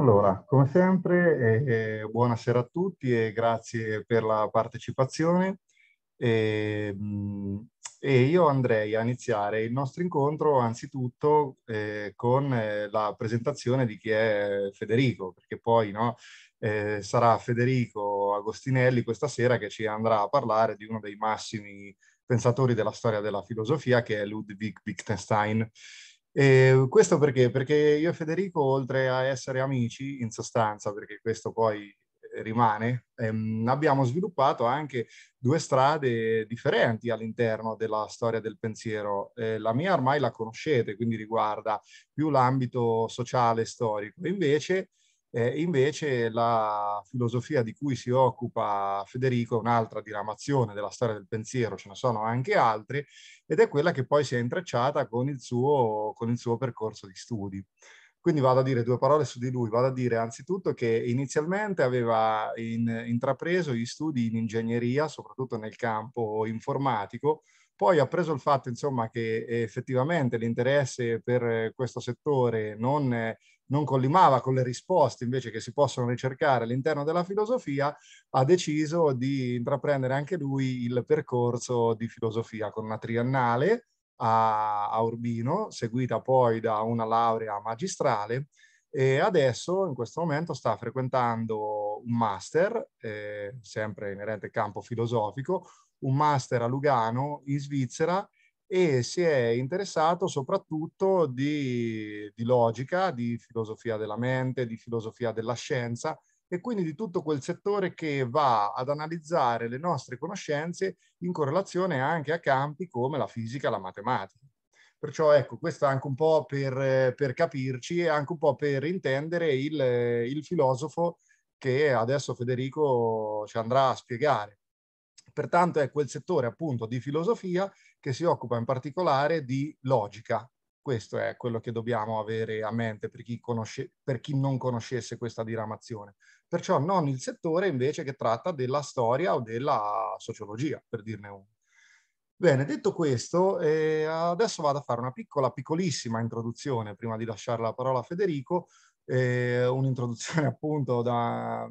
Allora, come sempre, eh, eh, buonasera a tutti e grazie per la partecipazione. E, ehm, e io andrei a iniziare il nostro incontro anzitutto eh, con eh, la presentazione di chi è Federico, perché poi no, eh, sarà Federico Agostinelli questa sera che ci andrà a parlare di uno dei massimi pensatori della storia della filosofia che è Ludwig Wittgenstein. E ehm, questo perché? Perché io e Federico, oltre a essere amici, in sostanza, perché questo poi eh, rimane, ehm, abbiamo sviluppato anche due strade differenti all'interno della storia del pensiero. Eh, la mia ormai la conoscete, quindi riguarda più l'ambito sociale e storico, invece eh, invece la filosofia di cui si occupa Federico è un'altra diramazione della storia del pensiero, ce ne sono anche altre, ed è quella che poi si è intrecciata con il suo, con il suo percorso di studi. Quindi vado a dire due parole su di lui, vado a dire anzitutto che inizialmente aveva in, intrapreso gli studi in ingegneria, soprattutto nel campo informatico, poi ha preso il fatto insomma, che effettivamente l'interesse per questo settore non non collimava con le risposte invece che si possono ricercare all'interno della filosofia, ha deciso di intraprendere anche lui il percorso di filosofia con una triennale a, a Urbino, seguita poi da una laurea magistrale e adesso in questo momento sta frequentando un master, eh, sempre inerente al campo filosofico, un master a Lugano in Svizzera e si è interessato soprattutto di, di logica, di filosofia della mente, di filosofia della scienza e quindi di tutto quel settore che va ad analizzare le nostre conoscenze in correlazione anche a campi come la fisica e la matematica. Perciò ecco, questo anche un po' per, per capirci e anche un po' per intendere il, il filosofo che adesso Federico ci andrà a spiegare. Pertanto è quel settore appunto di filosofia che si occupa in particolare di logica. Questo è quello che dobbiamo avere a mente per chi, conosce, per chi non conoscesse questa diramazione. Perciò non il settore invece che tratta della storia o della sociologia, per dirne uno. Bene, detto questo, eh, adesso vado a fare una piccola, piccolissima introduzione prima di lasciare la parola a Federico, eh, un'introduzione appunto da,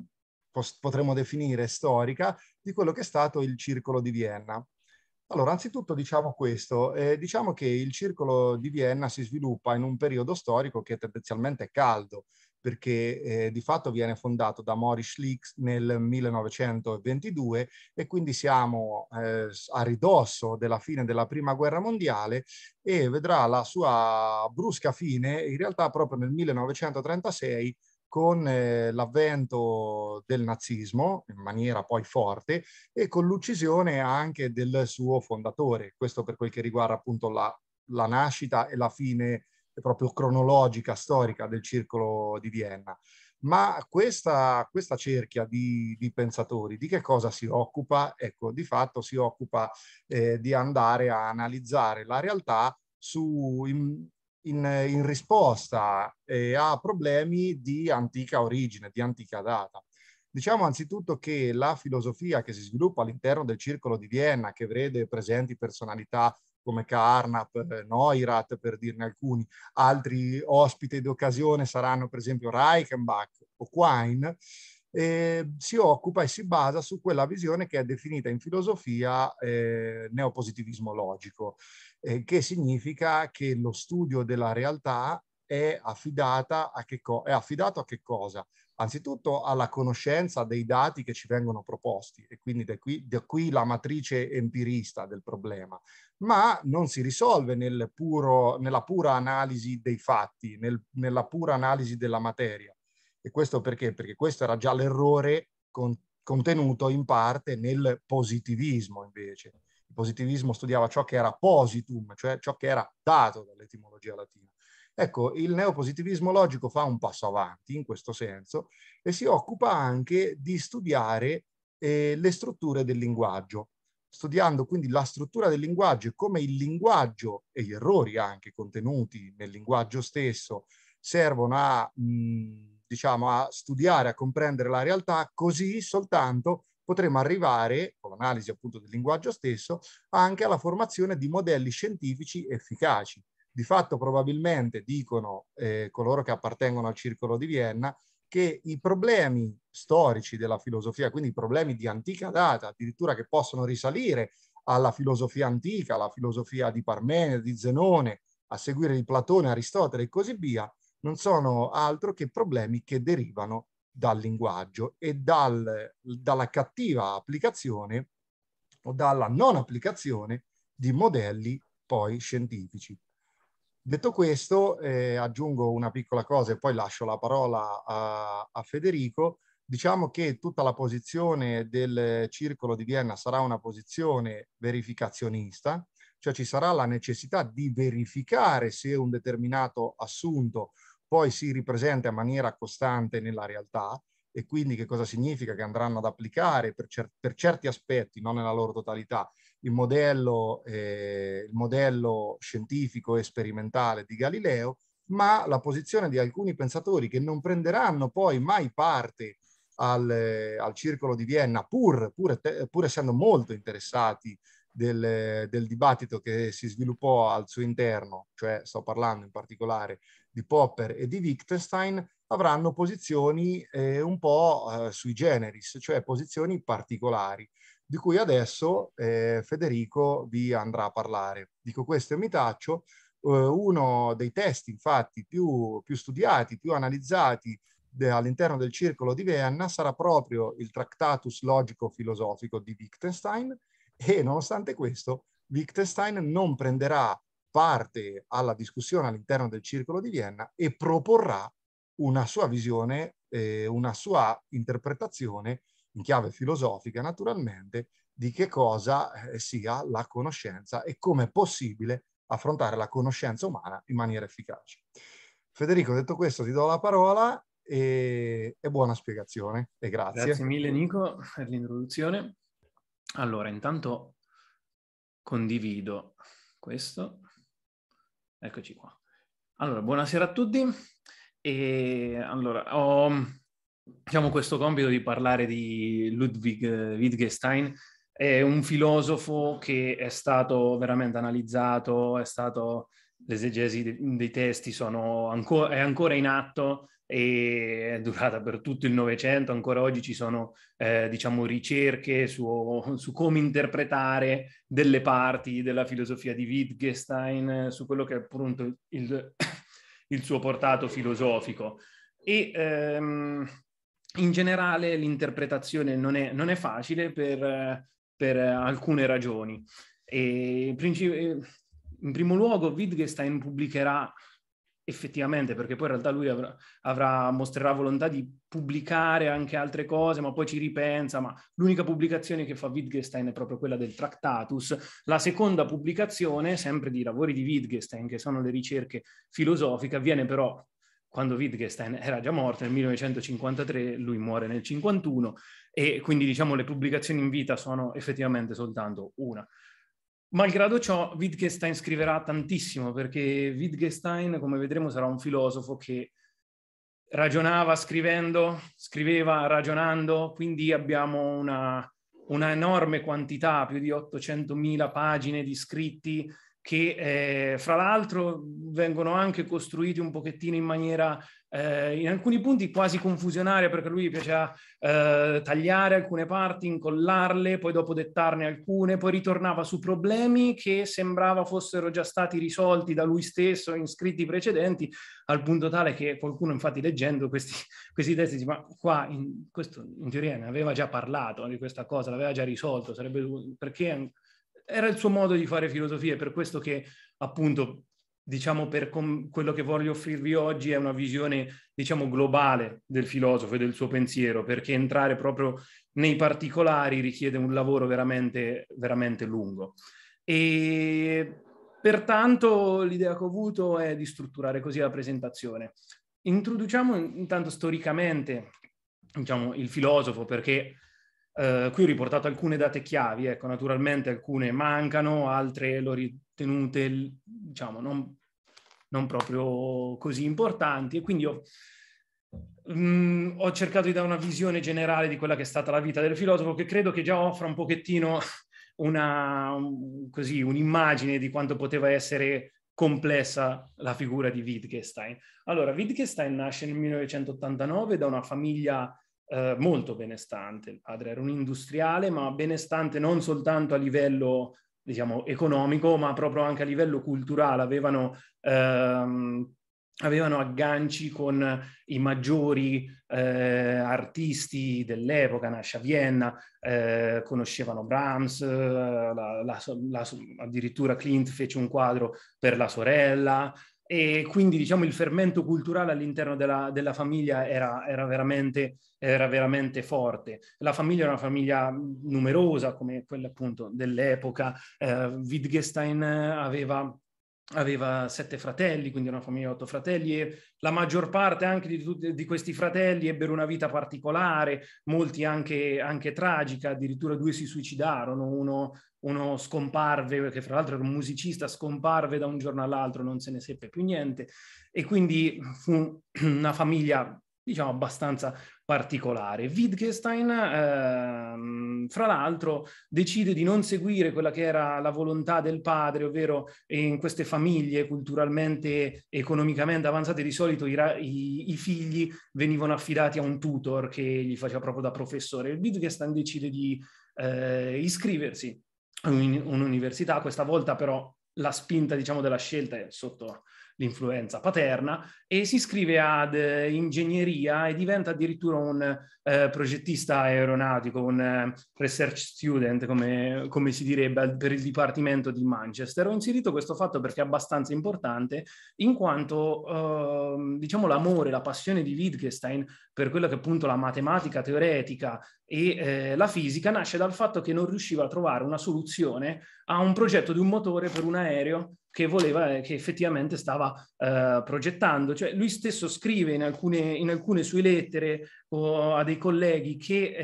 potremmo definire storica di quello che è stato il Circolo di Vienna. Allora, anzitutto diciamo questo, eh, diciamo che il circolo di Vienna si sviluppa in un periodo storico che è tendenzialmente caldo, perché eh, di fatto viene fondato da Maurice Schlick nel 1922 e quindi siamo eh, a ridosso della fine della Prima Guerra Mondiale e vedrà la sua brusca fine in realtà proprio nel 1936 con eh, l'avvento del nazismo in maniera poi forte e con l'uccisione anche del suo fondatore. Questo per quel che riguarda appunto la, la nascita e la fine eh, proprio cronologica, storica del circolo di Vienna. Ma questa, questa cerchia di, di, pensatori di che cosa si occupa? Ecco, di fatto si occupa eh, di andare a analizzare la realtà su, in, in, in risposta eh, a problemi di antica origine, di antica data. Diciamo anzitutto che la filosofia che si sviluppa all'interno del circolo di Vienna, che vede presenti personalità come Carnap, Neurath per dirne alcuni, altri ospiti d'occasione saranno per esempio Reichenbach o Quine, eh, si occupa e si basa su quella visione che è definita in filosofia eh, neopositivismo logico eh, che significa che lo studio della realtà è, affidata a che co- è affidato a che cosa? Anzitutto alla conoscenza dei dati che ci vengono proposti e quindi da qui, da qui la matrice empirista del problema, ma non si risolve nel puro, nella pura analisi dei fatti, nel, nella pura analisi della materia. E questo perché? Perché questo era già l'errore con, contenuto in parte nel positivismo invece il positivismo studiava ciò che era positum, cioè ciò che era dato dall'etimologia latina. Ecco, il neopositivismo logico fa un passo avanti in questo senso e si occupa anche di studiare eh, le strutture del linguaggio, studiando quindi la struttura del linguaggio e come il linguaggio e gli errori anche contenuti nel linguaggio stesso servono a, mh, diciamo, a studiare, a comprendere la realtà, così soltanto potremo arrivare, con l'analisi appunto del linguaggio stesso, anche alla formazione di modelli scientifici efficaci. Di fatto probabilmente dicono eh, coloro che appartengono al circolo di Vienna che i problemi storici della filosofia, quindi i problemi di antica data, addirittura che possono risalire alla filosofia antica, alla filosofia di Parmenide, di Zenone, a seguire di Platone, Aristotele e così via, non sono altro che problemi che derivano dal linguaggio e dal, dalla cattiva applicazione o dalla non applicazione di modelli poi scientifici. Detto questo, eh, aggiungo una piccola cosa e poi lascio la parola a, a Federico. Diciamo che tutta la posizione del circolo di Vienna sarà una posizione verificazionista, cioè ci sarà la necessità di verificare se un determinato assunto poi si ripresenta in maniera costante nella realtà e quindi che cosa significa che andranno ad applicare per, cer per certi aspetti, non nella loro totalità, il modello, eh, il modello scientifico e sperimentale di Galileo, ma la posizione di alcuni pensatori che non prenderanno poi mai parte al, al circolo di Vienna, pur, pur, pur essendo molto interessati del, del, dibattito che si sviluppò al suo interno, cioè sto parlando in particolare di Popper e di Wittgenstein avranno posizioni eh, un po' eh, sui generis, cioè posizioni particolari, di cui adesso eh, Federico vi andrà a parlare. Dico questo e mi taccio. Eh, uno dei testi, infatti, più, più studiati, più analizzati de, all'interno del circolo di Vienna sarà proprio il Tractatus logico-filosofico di Wittgenstein e, nonostante questo, Wittgenstein non prenderà parte alla discussione all'interno del Circolo di Vienna e proporrà una sua visione, eh, una sua interpretazione in chiave filosofica naturalmente di che cosa eh, sia la conoscenza e come è possibile affrontare la conoscenza umana in maniera efficace. Federico, detto questo, ti do la parola e, e buona spiegazione e grazie. Grazie mille Nico per l'introduzione. Allora, intanto condivido questo. Eccoci qua. Allora, buonasera a tutti. E allora, ho diciamo, questo compito di parlare di Ludwig Wittgenstein. È un filosofo che è stato veramente analizzato, è stato l'esegesi dei testi sono ancora, è ancora in atto e è durata per tutto il Novecento, ancora oggi ci sono eh, diciamo, ricerche su, su, come interpretare delle parti della filosofia di Wittgenstein, eh, su quello che è appunto il, il suo portato filosofico. E ehm, in generale l'interpretazione non è, non è facile per, per, alcune ragioni. E, in primo luogo Wittgenstein pubblicherà effettivamente, perché poi in realtà lui avrà, avrà, mostrerà volontà di pubblicare anche altre cose, ma poi ci ripensa, ma l'unica pubblicazione che fa Wittgenstein è proprio quella del Tractatus. La seconda pubblicazione, sempre di lavori di Wittgenstein, che sono le ricerche filosofiche, avviene però quando Wittgenstein era già morto nel 1953, lui muore nel 1951, e quindi diciamo le pubblicazioni in vita sono effettivamente soltanto una. Malgrado ciò, Wittgenstein scriverà tantissimo, perché Wittgenstein, come vedremo, sarà un filosofo che ragionava scrivendo, scriveva ragionando, quindi abbiamo una, una enorme quantità, più di 800.000 pagine di scritti che eh, fra l'altro vengono anche costruiti un pochettino in maniera eh, in alcuni punti quasi confusionaria perché lui piaceva eh, tagliare alcune parti, incollarle, poi dopo dettarne alcune, poi ritornava su problemi che sembrava fossero già stati risolti da lui stesso in scritti precedenti, al punto tale che qualcuno infatti leggendo questi, questi testi dice ma qua in, questo in teoria ne aveva già parlato di questa cosa, l'aveva già risolto, sarebbe perché era il suo modo di fare filosofia, è per questo che appunto, diciamo, per com- quello che voglio offrirvi oggi è una visione, diciamo, globale del filosofo e del suo pensiero, perché entrare proprio nei particolari richiede un lavoro veramente, veramente lungo. E pertanto l'idea che ho avuto è di strutturare così la presentazione. Introduciamo intanto storicamente, diciamo, il filosofo, perché Uh, qui ho riportato alcune date chiavi, ecco, naturalmente alcune mancano, altre l'ho ritenute, diciamo, non, non proprio così importanti e quindi ho, mh, mm, ho, cercato di dare una visione generale di quella che è stata la vita del filosofo che credo che già offra un pochettino una, così, un'immagine di quanto poteva essere complessa la figura di Wittgenstein. Allora, Wittgenstein nasce nel 1989 da una famiglia eh, molto benestante. Il padre era un industriale, ma benestante non soltanto a livello diciamo, economico, ma proprio anche a livello culturale. Avevano, ehm, avevano agganci con i maggiori eh, artisti dell'epoca, nasce a Vienna, eh, conoscevano Brahms, eh, la, la, la, addirittura Clint fece un quadro per la sorella, e quindi diciamo il fermento culturale all'interno della, della famiglia era, era, veramente, era, veramente, forte. La famiglia era una famiglia numerosa come quella appunto dell'epoca, eh, Wittgenstein aveva aveva sette fratelli, quindi una famiglia di otto fratelli, e la maggior parte anche di, tutti, di questi fratelli ebbero una vita particolare, molti anche, anche tragica, addirittura due si suicidarono, uno, uno scomparve, che fra l'altro era un musicista, scomparve da un giorno all'altro, non se ne seppe più niente, e quindi fu una famiglia diciamo abbastanza particolare. Wittgenstein, ehm, fra l'altro, decide di non seguire quella che era la volontà del padre, ovvero eh, in queste famiglie culturalmente, economicamente avanzate di solito i, i-, i figli venivano affidati a un tutor che gli faceva proprio da professore. Wittgenstein decide di eh, iscriversi a un- un'università, questa volta però la spinta diciamo, della scelta è sotto l'influenza paterna e si iscrive ad eh, ingegneria e diventa addirittura un eh, progettista aeronautico, un eh, research student, come, come, si direbbe, per il dipartimento di Manchester. Ho inserito questo fatto perché è abbastanza importante, in quanto ehm, diciamo l'amore, la passione di Wittgenstein per quello che è appunto la matematica teoretica e eh, la fisica nasce dal fatto che non riusciva a trovare una soluzione a un progetto di un motore per un aereo che voleva, eh, che effettivamente stava eh, progettando. Cioè, lui stesso scrive in alcune, in alcune sue lettere o, a dei colleghi che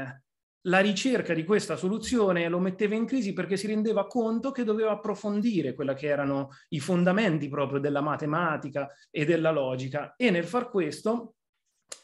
eh, la ricerca di questa soluzione lo metteva in crisi perché si rendeva conto che doveva approfondire quelli che erano i fondamenti proprio della matematica e della logica e nel far questo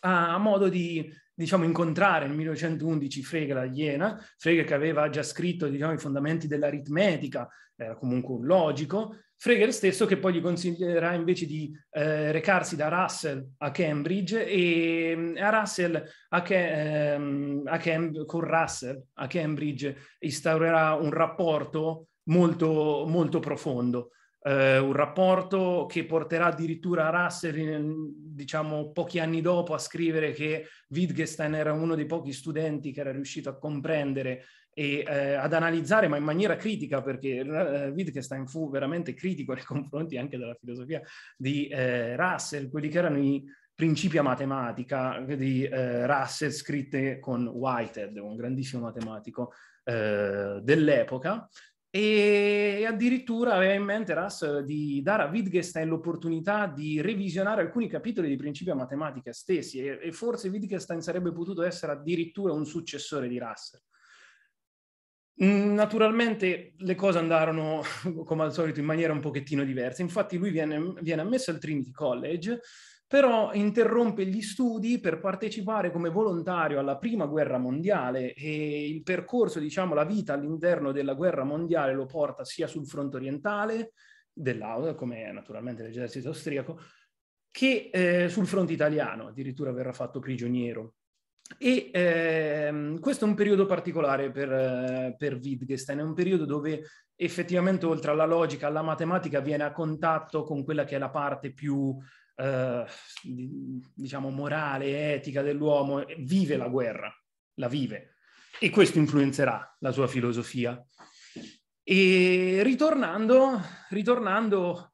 ha modo di diciamo, incontrare nel 1911 Frege la Iena, Frege che aveva già scritto diciamo, i fondamenti dell'aritmetica, era comunque un logico, Freger stesso che poi gli consiglierà invece di eh, recarsi da Russell a Cambridge e mm, a Russell a che, ehm, a Cam- con Russell a Cambridge instaurerà un rapporto molto, molto profondo eh, un rapporto che porterà addirittura Russell, diciamo, pochi anni dopo a scrivere che Wittgenstein era uno dei pochi studenti che era riuscito a comprendere e eh, ad analizzare, ma in maniera critica, perché eh, Wittgenstein fu veramente critico nei confronti anche della filosofia di eh, Russell, quelli che erano i principi a matematica di eh, Russell scritte con Whitehead, un grandissimo matematico eh, dell'epoca, e addirittura aveva in mente Russell di dare a Wittgenstein l'opportunità di revisionare alcuni capitoli di Principia Matematica stessi e, e forse Wittgenstein sarebbe potuto essere addirittura un successore di Russell. Mm, naturalmente le cose andarono, come al solito, in maniera un pochettino diversa. Infatti lui viene, viene ammesso al Trinity College, però interrompe gli studi per partecipare come volontario alla prima guerra mondiale e il percorso, diciamo, la vita all'interno della guerra mondiale lo porta sia sul fronte orientale, dell'Aula, come naturalmente l'esercito austriaco, che eh, sul fronte italiano, addirittura verrà fatto prigioniero. E ehm, questo è un periodo particolare per, eh, per Wittgenstein, è un periodo dove effettivamente oltre alla logica, alla matematica, viene a contatto con quella che è la parte più eh, diciamo morale, etica dell'uomo, vive la guerra, la vive e questo influenzerà la sua filosofia. E ritornando, ritornando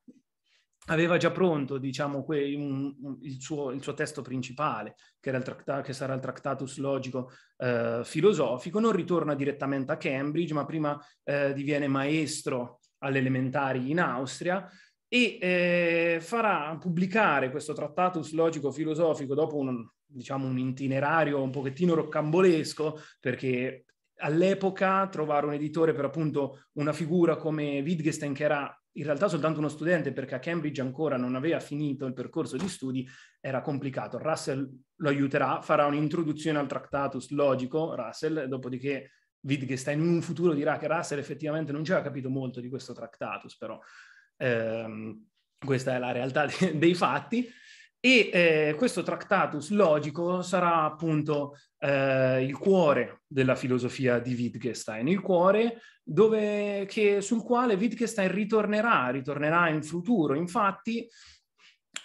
aveva già pronto diciamo, que- un, un, il, suo, il, suo, testo principale, che, il tracta- che sarà il Tractatus Logico eh, Filosofico, non ritorna direttamente a Cambridge, ma prima eh, diviene maestro alle elementari in Austria, e eh, farà pubblicare questo trattatus logico-filosofico dopo un, diciamo, un itinerario un pochettino roccambolesco, perché all'epoca trovare un editore per appunto una figura come Wittgenstein, che era in realtà soltanto uno studente, perché a Cambridge ancora non aveva finito il percorso di studi, era complicato. Russell lo aiuterà, farà un'introduzione al trattatus logico, Russell, dopodiché Wittgenstein in un futuro dirà che Russell effettivamente non ci aveva capito molto di questo trattatus, però Ehm, questa è la realtà dei fatti. E eh, questo Tractatus logico sarà appunto eh, il cuore della filosofia di Wittgenstein, il cuore dove, che, sul quale Wittgenstein ritornerà, ritornerà in futuro. Infatti,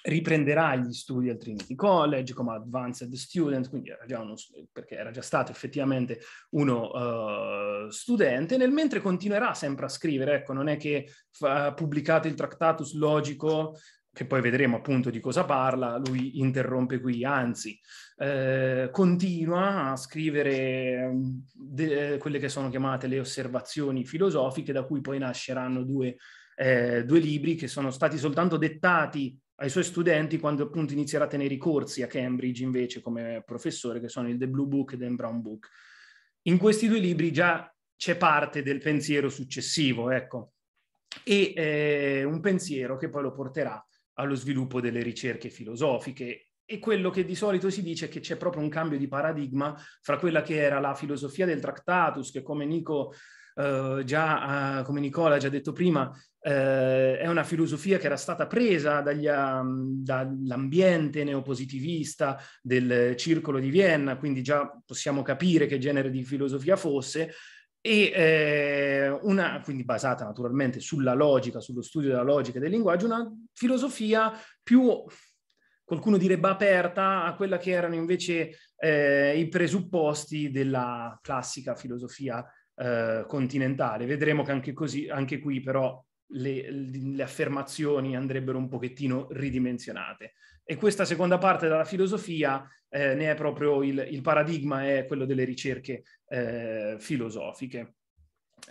riprenderà gli studi al Trinity College come Advanced Student, quindi era già uno, perché era già stato effettivamente uno uh, studente, nel mentre continuerà sempre a scrivere, ecco, non è che fa, pubblicate il Tractatus Logico, che poi vedremo appunto di cosa parla, lui interrompe qui, anzi, eh, continua a scrivere de- quelle che sono chiamate le osservazioni filosofiche, da cui poi nasceranno due eh, due libri che sono stati soltanto dettati ai suoi studenti quando appunto inizierà a tenere i corsi a Cambridge invece come professore, che sono il The Blue Book e The Brown Book. In questi due libri già c'è parte del pensiero successivo, ecco, e eh, un pensiero che poi lo porterà allo sviluppo delle ricerche filosofiche e quello che di solito si dice è che c'è proprio un cambio di paradigma fra quella che era la filosofia del Tractatus, che come Nico Uh, già uh, come Nicola ha già detto prima, eh, è una filosofia che era stata presa dagli, um, dall'ambiente neopositivista del circolo di Vienna, quindi già possiamo capire che genere di filosofia fosse, e eh, una, quindi basata naturalmente sulla logica, sullo studio della logica e del linguaggio, una filosofia più, qualcuno direbbe aperta a quella che erano invece eh, i presupposti della classica filosofia eh, continentale. Vedremo che anche, così, anche qui però le, le, affermazioni andrebbero un pochettino ridimensionate. E questa seconda parte della filosofia eh, ne è proprio il, il, paradigma, è quello delle ricerche eh, filosofiche.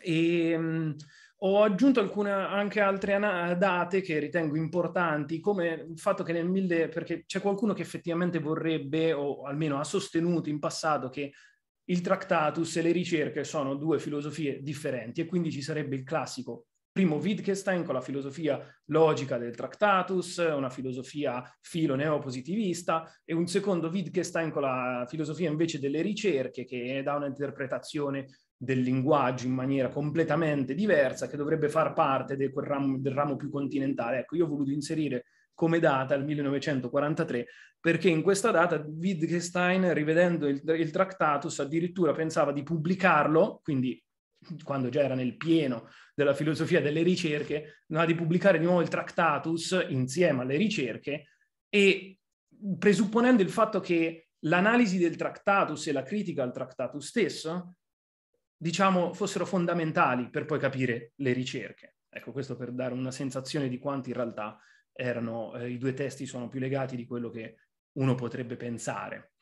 E, ehm, mh, ho aggiunto alcune anche altre ana- date che ritengo importanti, come il fatto che nel 1000, perché c'è qualcuno che effettivamente vorrebbe, o almeno ha sostenuto in passato, che il Tractatus e le ricerche sono due filosofie differenti e quindi ci sarebbe il classico primo Wittgenstein con la filosofia logica del Tractatus, una filosofia filo-neopositivista, e un secondo Wittgenstein con la filosofia invece delle ricerche, che dà un'interpretazione del linguaggio in maniera completamente diversa, che dovrebbe far parte del ramo, del ramo più continentale. Ecco, io ho voluto inserire come data il 1943, perché in questa data Wittgenstein, rivedendo il, il Tractatus, addirittura pensava di pubblicarlo, quindi quando già era nel pieno della filosofia delle ricerche, di pubblicare di nuovo il Tractatus insieme alle ricerche e presupponendo il fatto che l'analisi del Tractatus e la critica al Tractatus stesso, diciamo, fossero fondamentali per poi capire le ricerche. Ecco, questo per dare una sensazione di quanto in realtà erano, eh, i due testi sono più legati di quello che uno potrebbe pensare.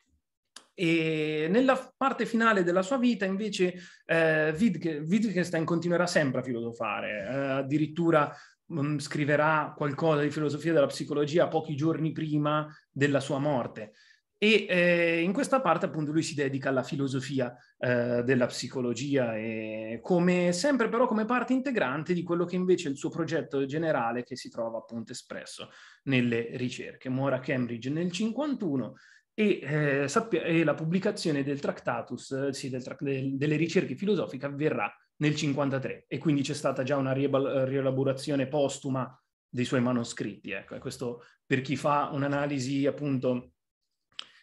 E nella parte finale della sua vita, invece, eh, Wittgenstein continuerà sempre a filosofare, eh, addirittura mh, mm, scriverà qualcosa di filosofia della psicologia pochi giorni prima della sua morte. E eh, in questa parte appunto lui si dedica alla filosofia eh, della psicologia, e come sempre però come parte integrante di quello che invece è il suo progetto generale che si trova appunto espresso nelle ricerche. Muore a Cambridge nel 1951 e, eh, sappia- e la pubblicazione del Tractatus, eh, sì, del tra- de- delle ricerche filosofiche avverrà nel 1953 e quindi c'è stata già una rielaborazione postuma dei suoi manoscritti. Ecco, questo per chi fa un'analisi appunto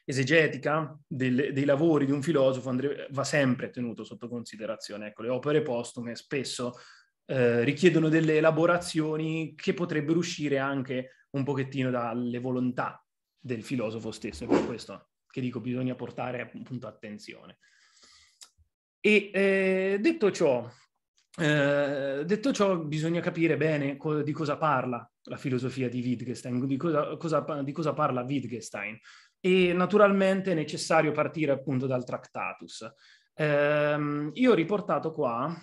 esegetica del, dei lavori di un filosofo andre- va sempre tenuto sotto considerazione. Ecco, le opere postume spesso eh, richiedono delle elaborazioni che potrebbero uscire anche un pochettino dalle volontà del filosofo stesso. È per questo che dico bisogna portare appunto attenzione. E eh, detto, ciò, eh, detto ciò, bisogna capire bene co- di cosa parla la filosofia di Wittgenstein, di cosa, cosa, di cosa parla Wittgenstein. E naturalmente è necessario partire appunto dal Tractatus. Eh, io ho riportato qua,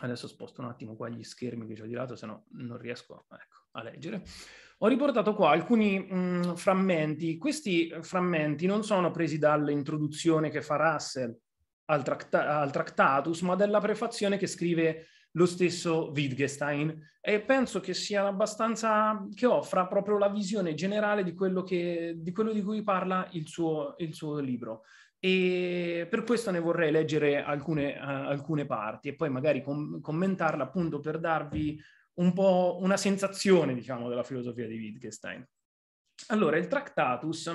adesso sposto un attimo qua gli schermi che ho di lato, se no non riesco ecco, a leggere. Ho riportato qua alcuni mh, mm, frammenti. Questi eh, frammenti non sono presi dall'introduzione che fa Russell al, tracta- al Tractatus, ma dalla prefazione che scrive lo stesso Wittgenstein e penso che sia abbastanza che offra proprio la visione generale di quello, che, di, quello di cui parla il suo, il suo libro e per questo ne vorrei leggere alcune, uh, alcune parti e poi magari com- commentarla appunto per darvi un po' una sensazione, diciamo, della filosofia di Wittgenstein. Allora, il Tractatus,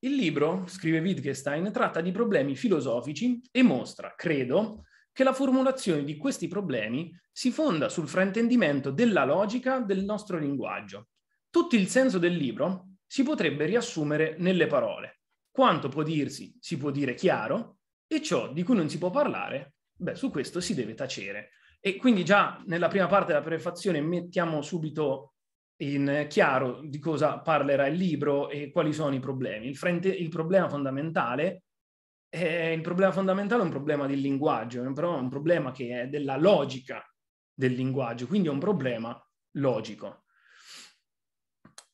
il libro, scrive Wittgenstein, tratta di problemi filosofici e mostra, credo, che la formulazione di questi problemi si fonda sul fraintendimento della logica del nostro linguaggio. Tutto il senso del libro si potrebbe riassumere nelle parole. Quanto può dirsi si può dire chiaro e ciò di cui non si può parlare, beh, su questo si deve tacere. E quindi già nella prima parte della prefazione mettiamo subito in chiaro di cosa parlerà il libro e quali sono i problemi. Il, frente, il problema fondamentale è il problema fondamentale è un problema del linguaggio, è un problema, un problema che è della logica del linguaggio, quindi è un problema logico.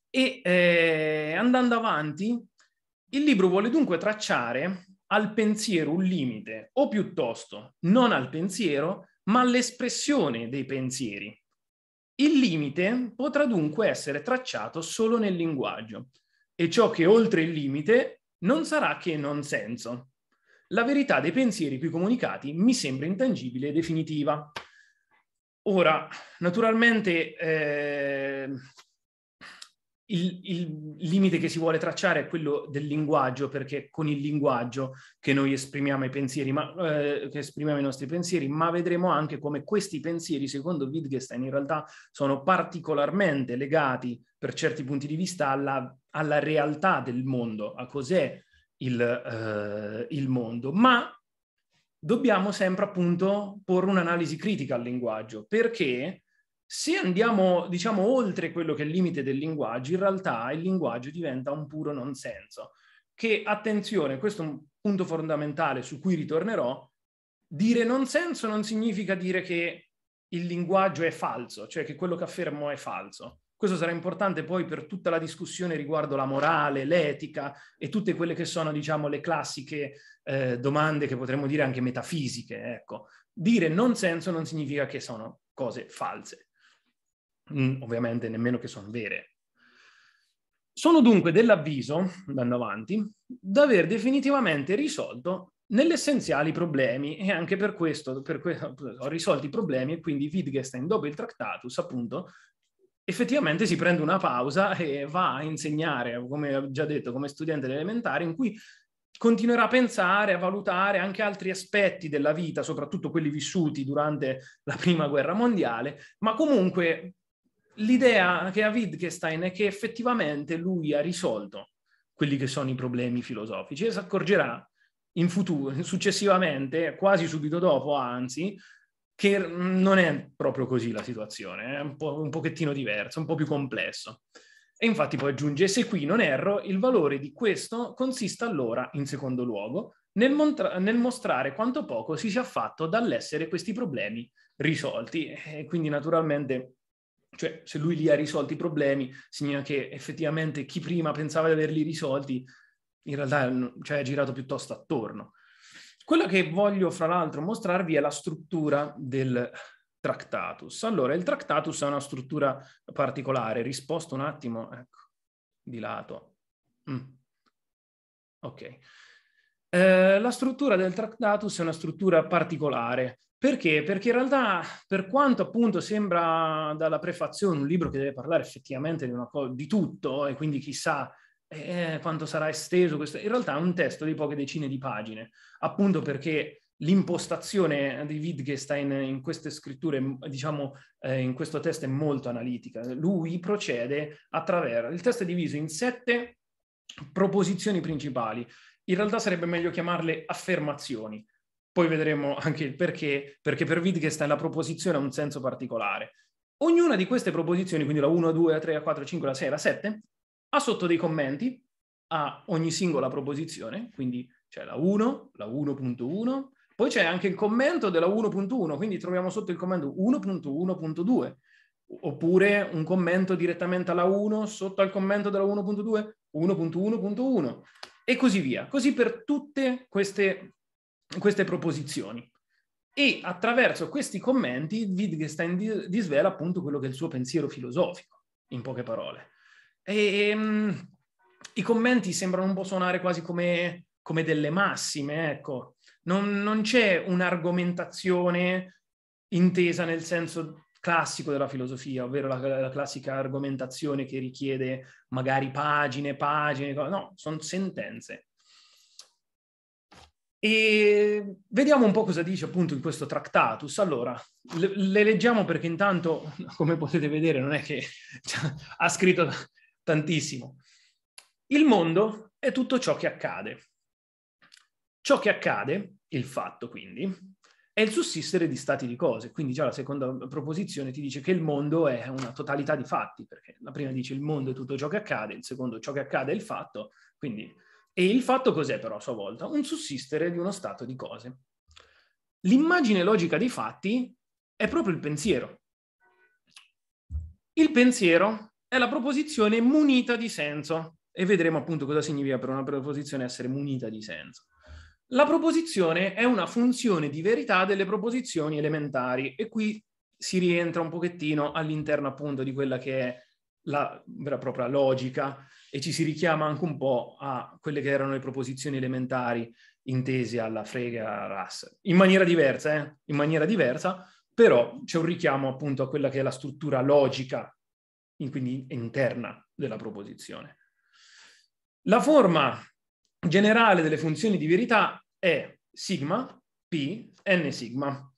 E eh, andando avanti, il libro vuole dunque tracciare al pensiero un limite, o piuttosto non al pensiero, ma l'espressione dei pensieri. Il limite potrà dunque essere tracciato solo nel linguaggio e ciò che oltre il limite non sarà che non senso. La verità dei pensieri più comunicati mi sembra intangibile e definitiva. Ora, naturalmente, eh, il, il, limite che si vuole tracciare è quello del linguaggio, perché è con il linguaggio che noi esprimiamo i pensieri, ma, eh, che esprimiamo i nostri pensieri, ma vedremo anche come questi pensieri, secondo Wittgenstein, in realtà sono particolarmente legati per certi punti di vista alla, alla realtà del mondo, a cos'è il, eh, il mondo. Ma dobbiamo sempre appunto porre un'analisi critica al linguaggio, perché se andiamo, diciamo, oltre quello che è il limite del linguaggio, in realtà il linguaggio diventa un puro non senso. Che, attenzione, questo è un punto fondamentale su cui ritornerò, dire non senso non significa dire che il linguaggio è falso, cioè che quello che affermo è falso. Questo sarà importante poi per tutta la discussione riguardo la morale, l'etica e tutte quelle che sono, diciamo, le classiche eh, domande che potremmo dire anche metafisiche. Ecco. Dire non senso non significa che sono cose false. Mm, ovviamente nemmeno che sono vere. Sono dunque dell'avviso, andando avanti, di aver definitivamente risolto nell'essenziale problemi e anche per questo, per que- ho risolto i problemi e quindi Wittgenstein dopo il Tractatus appunto effettivamente si prende una pausa e va a insegnare, come ho già detto, come studente elementare in cui continuerà a pensare, a valutare anche altri aspetti della vita, soprattutto quelli vissuti durante la prima guerra mondiale, ma comunque l'idea che ha Wittgenstein è che effettivamente lui ha risolto quelli che sono i problemi filosofici e si accorgerà in futuro, successivamente, quasi subito dopo, anzi, che non è proprio così la situazione, è un, po', un pochettino diverso, un po' più complesso. E infatti poi aggiunge, se qui non erro, il valore di questo consiste allora, in secondo luogo, nel, montra- nel mostrare quanto poco si sia fatto dall'essere questi problemi risolti. E quindi naturalmente cioè se lui lì ha risolto i problemi, significa che effettivamente chi prima pensava di averli risolti, in realtà ci cioè, ha girato piuttosto attorno. Quello che voglio, fra l'altro, mostrarvi è la struttura del Tractatus. Allora, il Tractatus è una struttura particolare. Risposto un attimo, ecco, di lato. Mm. Ok. Eh, la struttura del Tractatus è una struttura particolare. Perché? Perché in realtà, per quanto appunto sembra dalla prefazione un libro che deve parlare effettivamente di, co- di tutto, e quindi chissà eh, quanto sarà esteso questo, in realtà è un testo di poche decine di pagine, appunto perché l'impostazione di Wittgenstein in queste scritture, diciamo, eh, in questo testo è molto analitica. Lui procede attraverso... Il testo è diviso in sette proposizioni principali in realtà sarebbe meglio chiamarle affermazioni. Poi vedremo anche il perché, perché per Wittgenstein la proposizione ha un senso particolare. Ognuna di queste proposizioni, quindi la 1, la 2, la 3, la 4, la 5, la 6, la 7, ha sotto dei commenti a ogni singola proposizione, quindi c'è la 1, la 1.1, poi c'è anche il commento della 1.1, quindi troviamo sotto il commento 1.1.2, oppure un commento direttamente alla 1 sotto al commento della 1.2, 1.1.1 e così via. Così per tutte queste, queste proposizioni. E attraverso questi commenti Wittgenstein disvela appunto quello che è il suo pensiero filosofico, in poche parole. E, um, I commenti sembrano un po' suonare quasi come, come delle massime, ecco. Non, non c'è un'argomentazione intesa nel senso classico della filosofia, ovvero la, la classica argomentazione che richiede magari pagine, pagine, no, sono sentenze. E vediamo un po' cosa dice appunto in questo Tractatus. Allora, le, le leggiamo perché intanto, come potete vedere, non è che ha scritto tantissimo. Il mondo è tutto ciò che accade. Ciò che accade, il fatto quindi, è il sussistere di stati di cose. Quindi già la seconda proposizione ti dice che il mondo è una totalità di fatti, perché la prima dice il mondo è tutto ciò che accade, il secondo ciò che accade è il fatto, quindi... E il fatto cos'è però a sua volta? Un sussistere di uno stato di cose. L'immagine logica dei fatti è proprio il pensiero. Il pensiero è la proposizione munita di senso e vedremo appunto cosa significa per una proposizione essere munita di senso. La proposizione è una funzione di verità delle proposizioni elementari e qui si rientra un pochettino all'interno appunto di quella che è la vera e propria logica e ci si richiama anche un po' a quelle che erano le proposizioni elementari intese alla frega Russell, in maniera diversa, eh? in maniera diversa, però c'è un richiamo appunto a quella che è la struttura logica, in, quindi interna della proposizione. La forma generale delle funzioni di verità è sigma P n sigma.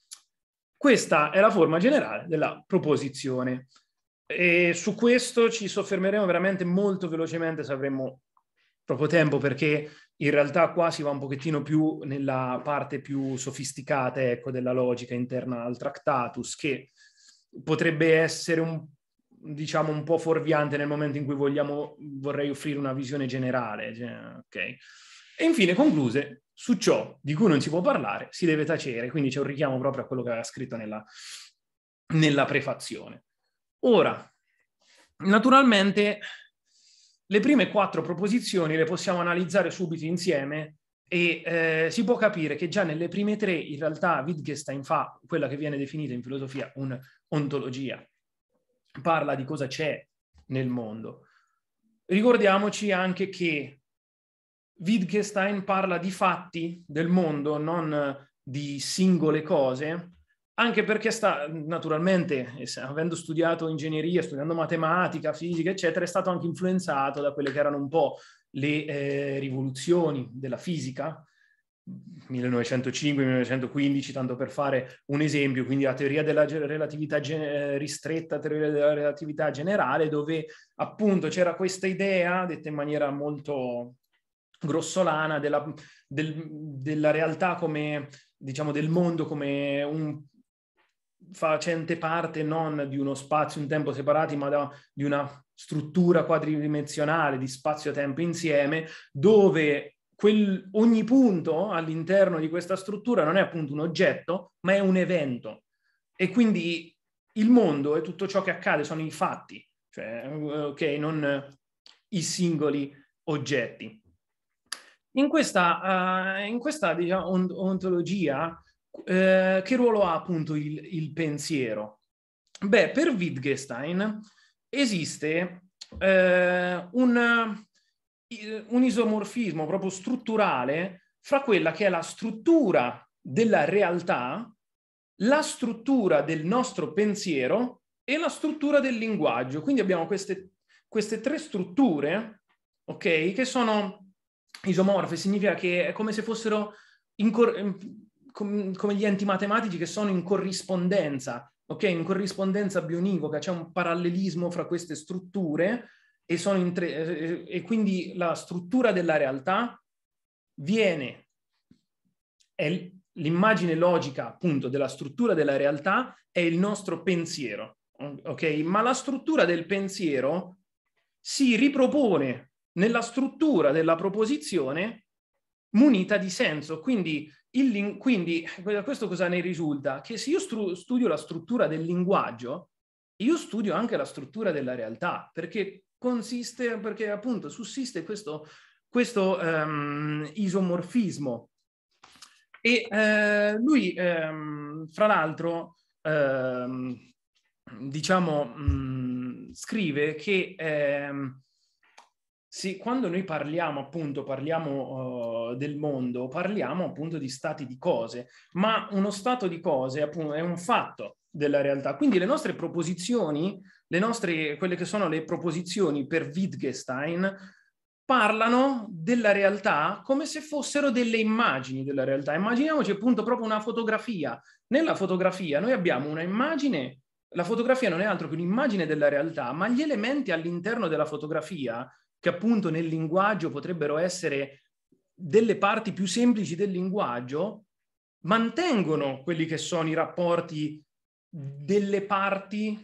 Questa è la forma generale della proposizione. E su questo ci soffermeremo veramente molto velocemente se avremo proprio tempo perché in realtà qua si va un pochettino più nella parte più sofisticata ecco, della logica interna al Tractatus che potrebbe essere un, diciamo, un po' fuorviante nel momento in cui vogliamo, vorrei offrire una visione generale. Cioè, okay. E infine concluse su ciò di cui non si può parlare si deve tacere, quindi c'è un richiamo proprio a quello che aveva scritto nella, nella prefazione. Ora, naturalmente le prime quattro proposizioni le possiamo analizzare subito insieme e eh, si può capire che già nelle prime tre in realtà Wittgenstein fa quella che viene definita in filosofia un'ontologia, parla di cosa c'è nel mondo. Ricordiamoci anche che Wittgenstein parla di fatti del mondo, non di singole cose, anche perché sta, naturalmente, avendo studiato ingegneria, studiando matematica, fisica, eccetera, è stato anche influenzato da quelle che erano un po' le eh, rivoluzioni della fisica, 1905-1915, tanto per fare un esempio, quindi la teoria della relatività gen- eh, ristretta, teoria della relatività generale, dove appunto c'era questa idea, detta in maniera molto grossolana della, del, della realtà come, diciamo, del mondo come un facente parte non di uno spazio in tempo separati, ma da, di una struttura quadridimensionale di spazio-tempo insieme, dove quel, ogni punto all'interno di questa struttura non è appunto un oggetto, ma è un evento. E quindi il mondo e tutto ciò che accade sono i fatti, cioè, eh, ok, non i singoli oggetti. In questa, uh, in questa diciamo, ontologia, uh, che ruolo ha appunto il, il, pensiero? Beh, per Wittgenstein esiste uh, un, un isomorfismo proprio strutturale fra quella che è la struttura della realtà, la struttura del nostro pensiero e la struttura del linguaggio. Quindi abbiamo queste, queste tre strutture, ok, che sono isomorfe significa che è come se fossero cor- ehm, com- come gli enti matematici che sono in corrispondenza, ok? In corrispondenza bionivoca, c'è un parallelismo fra queste strutture e, sono in tre- e quindi la struttura della realtà viene, è l'immagine logica appunto della struttura della realtà è il nostro pensiero, ok? Ma la struttura del pensiero si ripropone nella struttura della proposizione munita di senso. Quindi, il, quindi eh, questo cosa ne risulta? Che se io stru- studio la struttura del linguaggio, io studio anche la struttura della realtà, perché consiste, perché appunto sussiste questo, questo um, isomorfismo. E eh, lui, ehm, fra l'altro, ehm, diciamo, mh, mm, scrive che ehm, sì, quando noi parliamo appunto, parliamo uh, del mondo, parliamo appunto di stati di cose, ma uno stato di cose appunto è un fatto della realtà. Quindi le nostre proposizioni, le nostre, quelle che sono le proposizioni per Wittgenstein, parlano della realtà come se fossero delle immagini della realtà. Immaginiamoci appunto proprio una fotografia. Nella fotografia noi abbiamo una immagine la fotografia non è altro che un'immagine della realtà, ma gli elementi all'interno della fotografia che appunto nel linguaggio potrebbero essere delle parti più semplici del linguaggio, mantengono quelli che sono i rapporti delle parti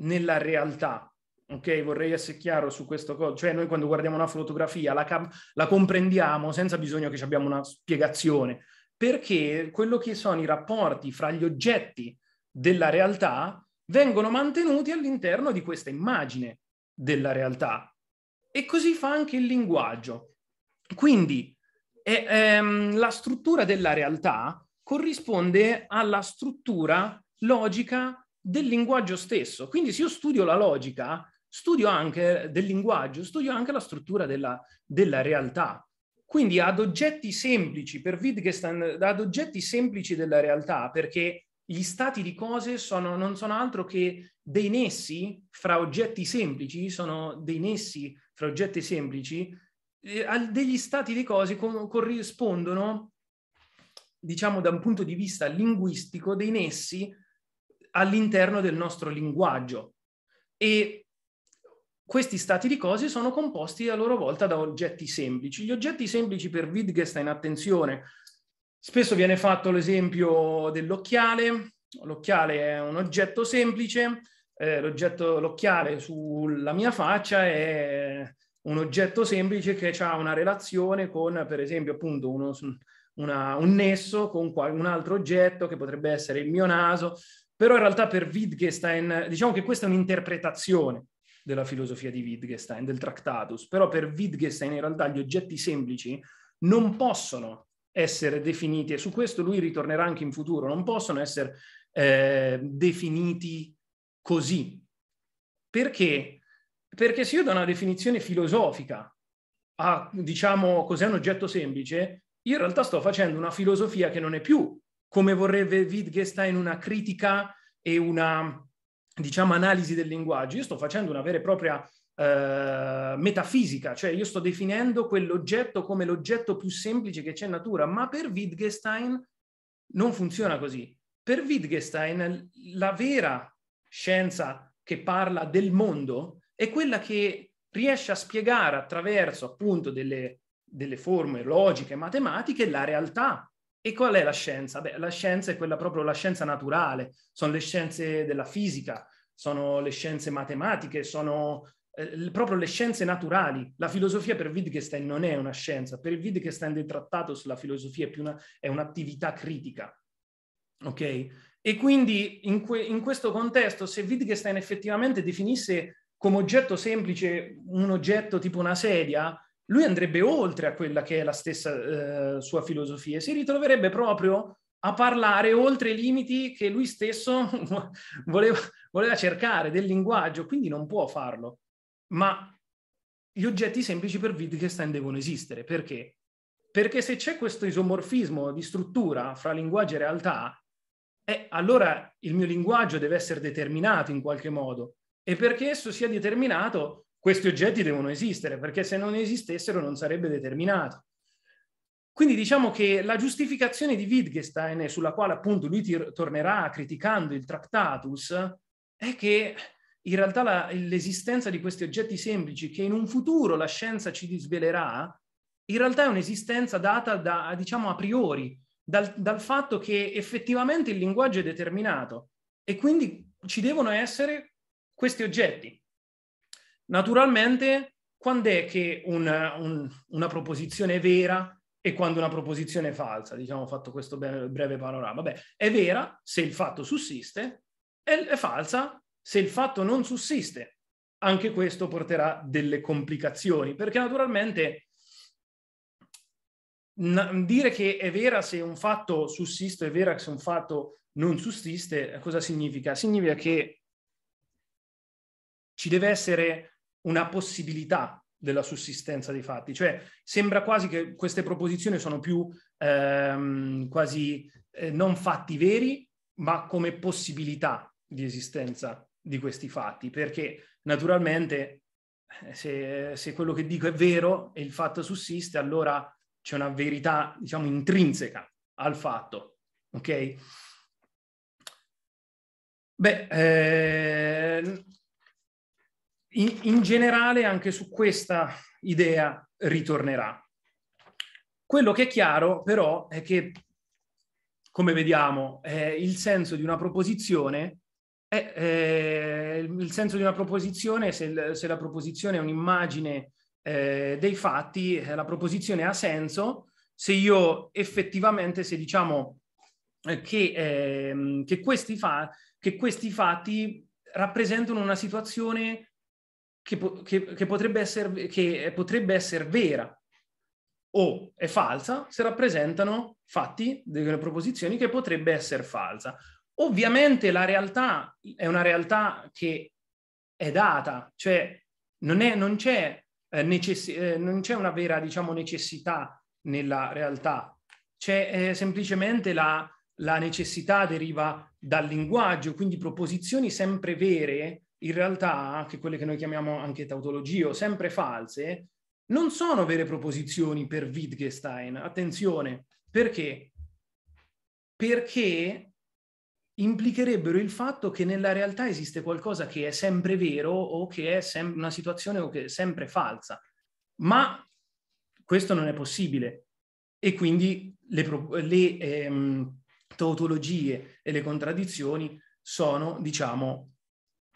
nella realtà. Ok, vorrei essere chiaro su questo cosa, cioè noi quando guardiamo una fotografia la, cap- la comprendiamo senza bisogno che ci abbiamo una spiegazione, perché quello che sono i rapporti fra gli oggetti della realtà vengono mantenuti all'interno di questa immagine della realtà. E così fa anche il linguaggio. Quindi e, ehm, la struttura della realtà corrisponde alla struttura logica del linguaggio stesso. Quindi se io studio la logica, studio anche del linguaggio, studio anche la struttura della, della realtà. Quindi ad oggetti semplici, per Wittgenstein, ad oggetti semplici della realtà, perché gli stati di cose sono, non sono altro che dei nessi fra oggetti semplici, sono dei nessi fra oggetti semplici, eh, degli stati di cose co- corrispondono, diciamo da un punto di vista linguistico, dei nessi all'interno del nostro linguaggio. E questi stati di cose sono composti a loro volta da oggetti semplici. Gli oggetti semplici per Wittgenstein, attenzione, spesso viene fatto l'esempio dell'occhiale, l'occhiale è un oggetto semplice, eh, l'oggetto, l'occhiale sulla mia faccia è un oggetto semplice che ha una relazione con, per esempio, appunto, uno, una, un nesso con un altro oggetto che potrebbe essere il mio naso, però in realtà per Wittgenstein, diciamo che questa è un'interpretazione della filosofia di Wittgenstein, del Tractatus, però per Wittgenstein in realtà gli oggetti semplici non possono essere definiti, e su questo lui ritornerà anche in futuro, non possono essere eh, definiti così. Perché? Perché se io do una definizione filosofica a, diciamo, cos'è un oggetto semplice, io in realtà sto facendo una filosofia che non è più, come vorrebbe Wittgenstein, una critica e una, diciamo, analisi del linguaggio. Io sto facendo una vera e propria eh, metafisica, cioè io sto definendo quell'oggetto come l'oggetto più semplice che c'è in natura, ma per Wittgenstein non funziona così. Per Wittgenstein la vera scienza che parla del mondo è quella che riesce a spiegare attraverso appunto delle, delle forme logiche e matematiche la realtà. E qual è la scienza? Beh, la scienza è quella proprio, la scienza naturale, sono le scienze della fisica, sono le scienze matematiche, sono eh, proprio le scienze naturali. La filosofia per Wittgenstein non è una scienza, per Wittgenstein il trattato sulla filosofia è, più una, è un'attività critica. Ok? E quindi in, que- in questo contesto, se Wittgenstein effettivamente definisse come oggetto semplice un oggetto tipo una sedia, lui andrebbe oltre a quella che è la stessa eh, sua filosofia e si ritroverebbe proprio a parlare oltre i limiti che lui stesso voleva, voleva, cercare del linguaggio, quindi non può farlo. Ma gli oggetti semplici per Wittgenstein devono esistere, perché? Perché se c'è questo isomorfismo di struttura fra linguaggio e realtà, eh, allora il mio linguaggio deve essere determinato in qualche modo. E perché esso sia determinato, questi oggetti devono esistere, perché se non esistessero non sarebbe determinato. Quindi diciamo che la giustificazione di Wittgenstein, sulla quale appunto lui tir- tornerà criticando il Tractatus, è che in realtà la, l'esistenza di questi oggetti semplici, che in un futuro la scienza ci disvelerà in realtà è un'esistenza data da, diciamo, a priori, dal, dal fatto che effettivamente il linguaggio è determinato e quindi ci devono essere questi oggetti. Naturalmente, quando è che una, un, una proposizione è vera e quando una proposizione è falsa? Diciamo, fatto questo breve, breve panorama. Beh, è vera se il fatto sussiste, è, è falsa se il fatto non sussiste. Anche questo porterà delle complicazioni, perché naturalmente dire che è vera se un fatto sussiste, è vera se un fatto non sussiste, cosa significa? Significa che ci deve essere una possibilità della sussistenza dei fatti, cioè sembra quasi che queste proposizioni sono più ehm, quasi eh, non fatti veri, ma come possibilità di esistenza di questi fatti, perché naturalmente eh, se, se quello che dico è vero e il fatto sussiste, allora c'è una verità, diciamo, intrinseca al fatto, ok? Beh, eh, in, in generale anche su questa idea ritornerà. Quello che è chiaro però è che, come vediamo, eh, il senso di una proposizione è, eh, il senso di una proposizione, se, se la proposizione è un'immagine eh, dei fatti, eh, la proposizione ha senso se io effettivamente, se diciamo eh, che, ehm, che, questi fa- che, questi fatti rappresentano una situazione che, po- che potrebbe essere, che potrebbe essere vera o è falsa se rappresentano fatti delle proposizioni che potrebbe essere falsa. Ovviamente la realtà è una realtà che è data, cioè non, è, non c'è eh, necess- eh, non c'è una vera diciamo, necessità nella realtà, c'è eh, semplicemente la, la necessità deriva dal linguaggio, quindi proposizioni sempre vere, in realtà anche quelle che noi chiamiamo anche tautologie o sempre false, non sono vere proposizioni per Wittgenstein. Attenzione, perché? Perché implicherebbero il fatto che nella realtà esiste qualcosa che è sempre vero o che è sem- una situazione o che è sempre falsa. Ma questo non è possibile e quindi le, pro- le ehm, tautologie e le contraddizioni sono, diciamo,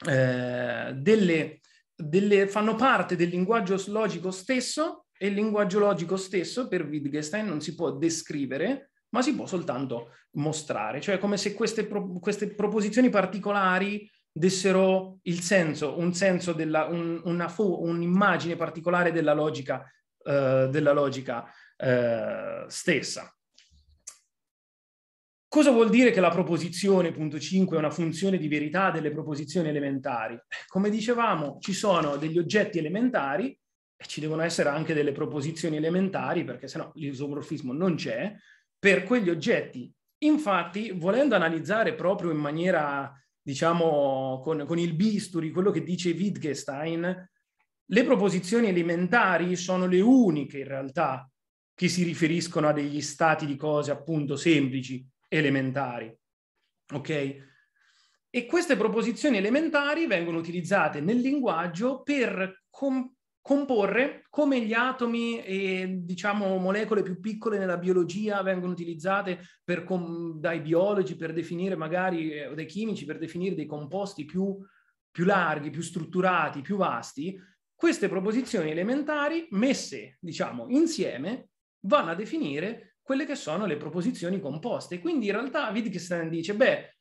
eh, delle, delle, fanno parte del linguaggio logico stesso e il linguaggio logico stesso per Wittgenstein non si può descrivere ma si può soltanto mostrare, cioè come se queste, pro- queste proposizioni particolari dessero il senso, un senso della, un, una fo- un'immagine particolare della logica, eh, della logica eh, stessa. Cosa vuol dire che la proposizione, punto 5, è una funzione di verità delle proposizioni elementari? Eh, come dicevamo, ci sono degli oggetti elementari e ci devono essere anche delle proposizioni elementari, perché sennò l'isomorfismo non c'è, per quegli oggetti. Infatti, volendo analizzare proprio in maniera, diciamo, con, con il bisturi, quello che dice Wittgenstein, le proposizioni elementari sono le uniche in realtà che si riferiscono a degli stati di cose appunto semplici, elementari. Ok? E queste proposizioni elementari vengono utilizzate nel linguaggio per, comprendere comporre come gli atomi e diciamo molecole più piccole nella biologia vengono utilizzate com- dai biologi per definire magari eh, o dai chimici per definire dei composti più, più larghi, più strutturati, più vasti, queste proposizioni elementari messe diciamo insieme vanno a definire quelle che sono le proposizioni composte. Quindi in realtà Wittgenstein dice, beh,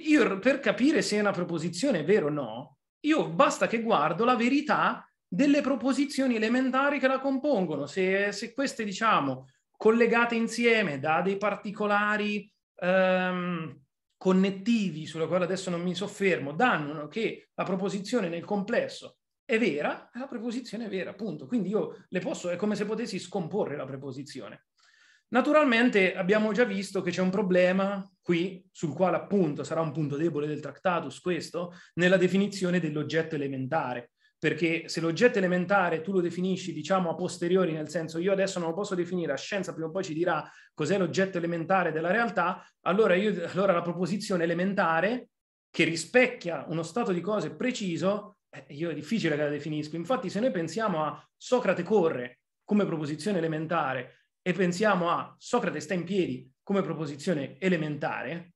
io per capire se è una proposizione è vera o no, io basta che guardo la verità delle proposizioni elementari che la compongono. Se, se queste, diciamo, collegate insieme da dei particolari ehm, connettivi, sulla quale adesso non mi soffermo, danno che la proposizione nel complesso è vera, la preposizione è vera, appunto. Quindi io le posso, è come se potessi scomporre la preposizione. Naturalmente abbiamo già visto che c'è un problema qui, sul quale appunto sarà un punto debole del Tractatus questo, nella definizione dell'oggetto elementare. Perché se l'oggetto elementare tu lo definisci, diciamo, a posteriori, nel senso io adesso non lo posso definire, la scienza prima o poi ci dirà cos'è l'oggetto elementare della realtà, allora, io, allora la proposizione elementare, che rispecchia uno stato di cose preciso, eh, io è difficile che la definisco. Infatti se noi pensiamo a Socrate corre come proposizione elementare e pensiamo a Socrate sta in piedi come proposizione elementare,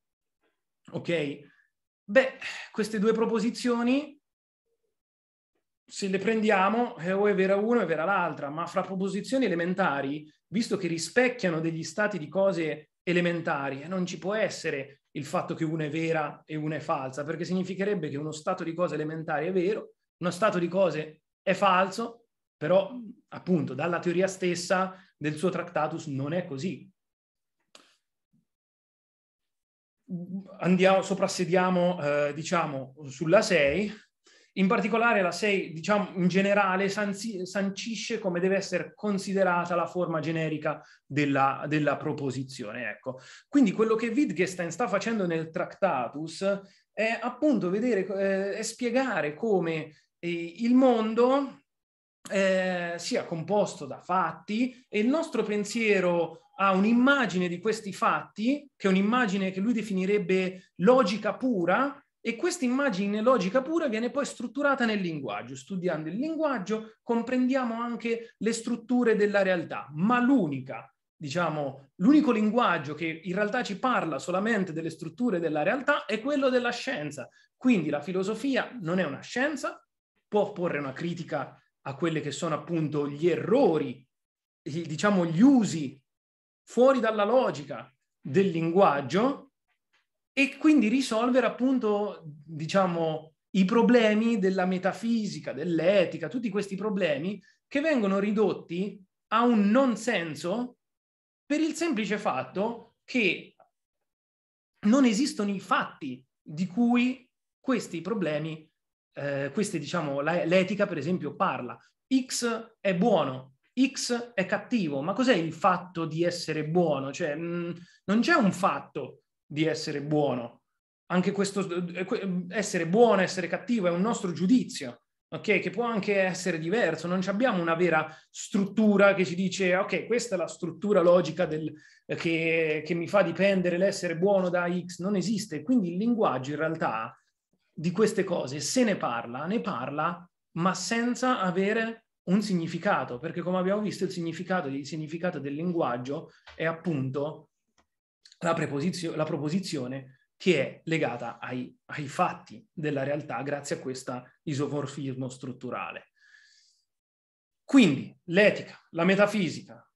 ok? Beh, queste due proposizioni, se le prendiamo, eh, o è vera una o è vera l'altra, ma fra proposizioni elementari, visto che rispecchiano degli stati di cose elementari, eh, non ci può essere il fatto che una è vera e una è falsa, perché significherebbe che uno stato di cose elementari è vero, uno stato di cose è falso, però appunto dalla teoria stessa del suo Tractatus non è così. Andiamo, soprassediamo, eh, diciamo, sulla 6. In particolare la 6, diciamo, in generale, sanzi, sancisce come deve essere considerata la forma generica della, della proposizione. Ecco. Quindi quello che Wittgenstein sta facendo nel Tractatus è appunto vedere, eh, è spiegare come eh, il mondo eh, sia composto da fatti e il nostro pensiero ha un'immagine di questi fatti, che è un'immagine che lui definirebbe logica pura, e questa immagine logica pura viene poi strutturata nel linguaggio. Studiando il linguaggio comprendiamo anche le strutture della realtà, ma l'unica, diciamo, l'unico linguaggio che in realtà ci parla solamente delle strutture della realtà è quello della scienza. Quindi la filosofia non è una scienza, può porre una critica a quelli che sono appunto gli errori, diciamo gli usi fuori dalla logica del linguaggio e quindi risolvere appunto, diciamo, i problemi della metafisica, dell'etica, tutti questi problemi che vengono ridotti a un non senso per il semplice fatto che non esistono i fatti di cui questi problemi eh, queste, diciamo, la, l'etica per esempio parla. X è buono, X è cattivo, ma cos'è il fatto di essere buono? Cioè, mh, mm, non c'è un fatto di essere buono. Anche questo essere buono, essere cattivo è un nostro giudizio, ok? Che può anche essere diverso. Non abbiamo una vera struttura che ci dice, ok, questa è la struttura logica del, che, che mi fa dipendere l'essere buono da X. Non esiste. Quindi il linguaggio in realtà di queste cose se ne parla, ne parla, ma senza avere un significato, perché come abbiamo visto il significato, il significato del linguaggio è appunto la, preposizio- la proposizione che è legata ai, ai, fatti della realtà grazie a questo isomorfismo strutturale. Quindi l'etica, la metafisica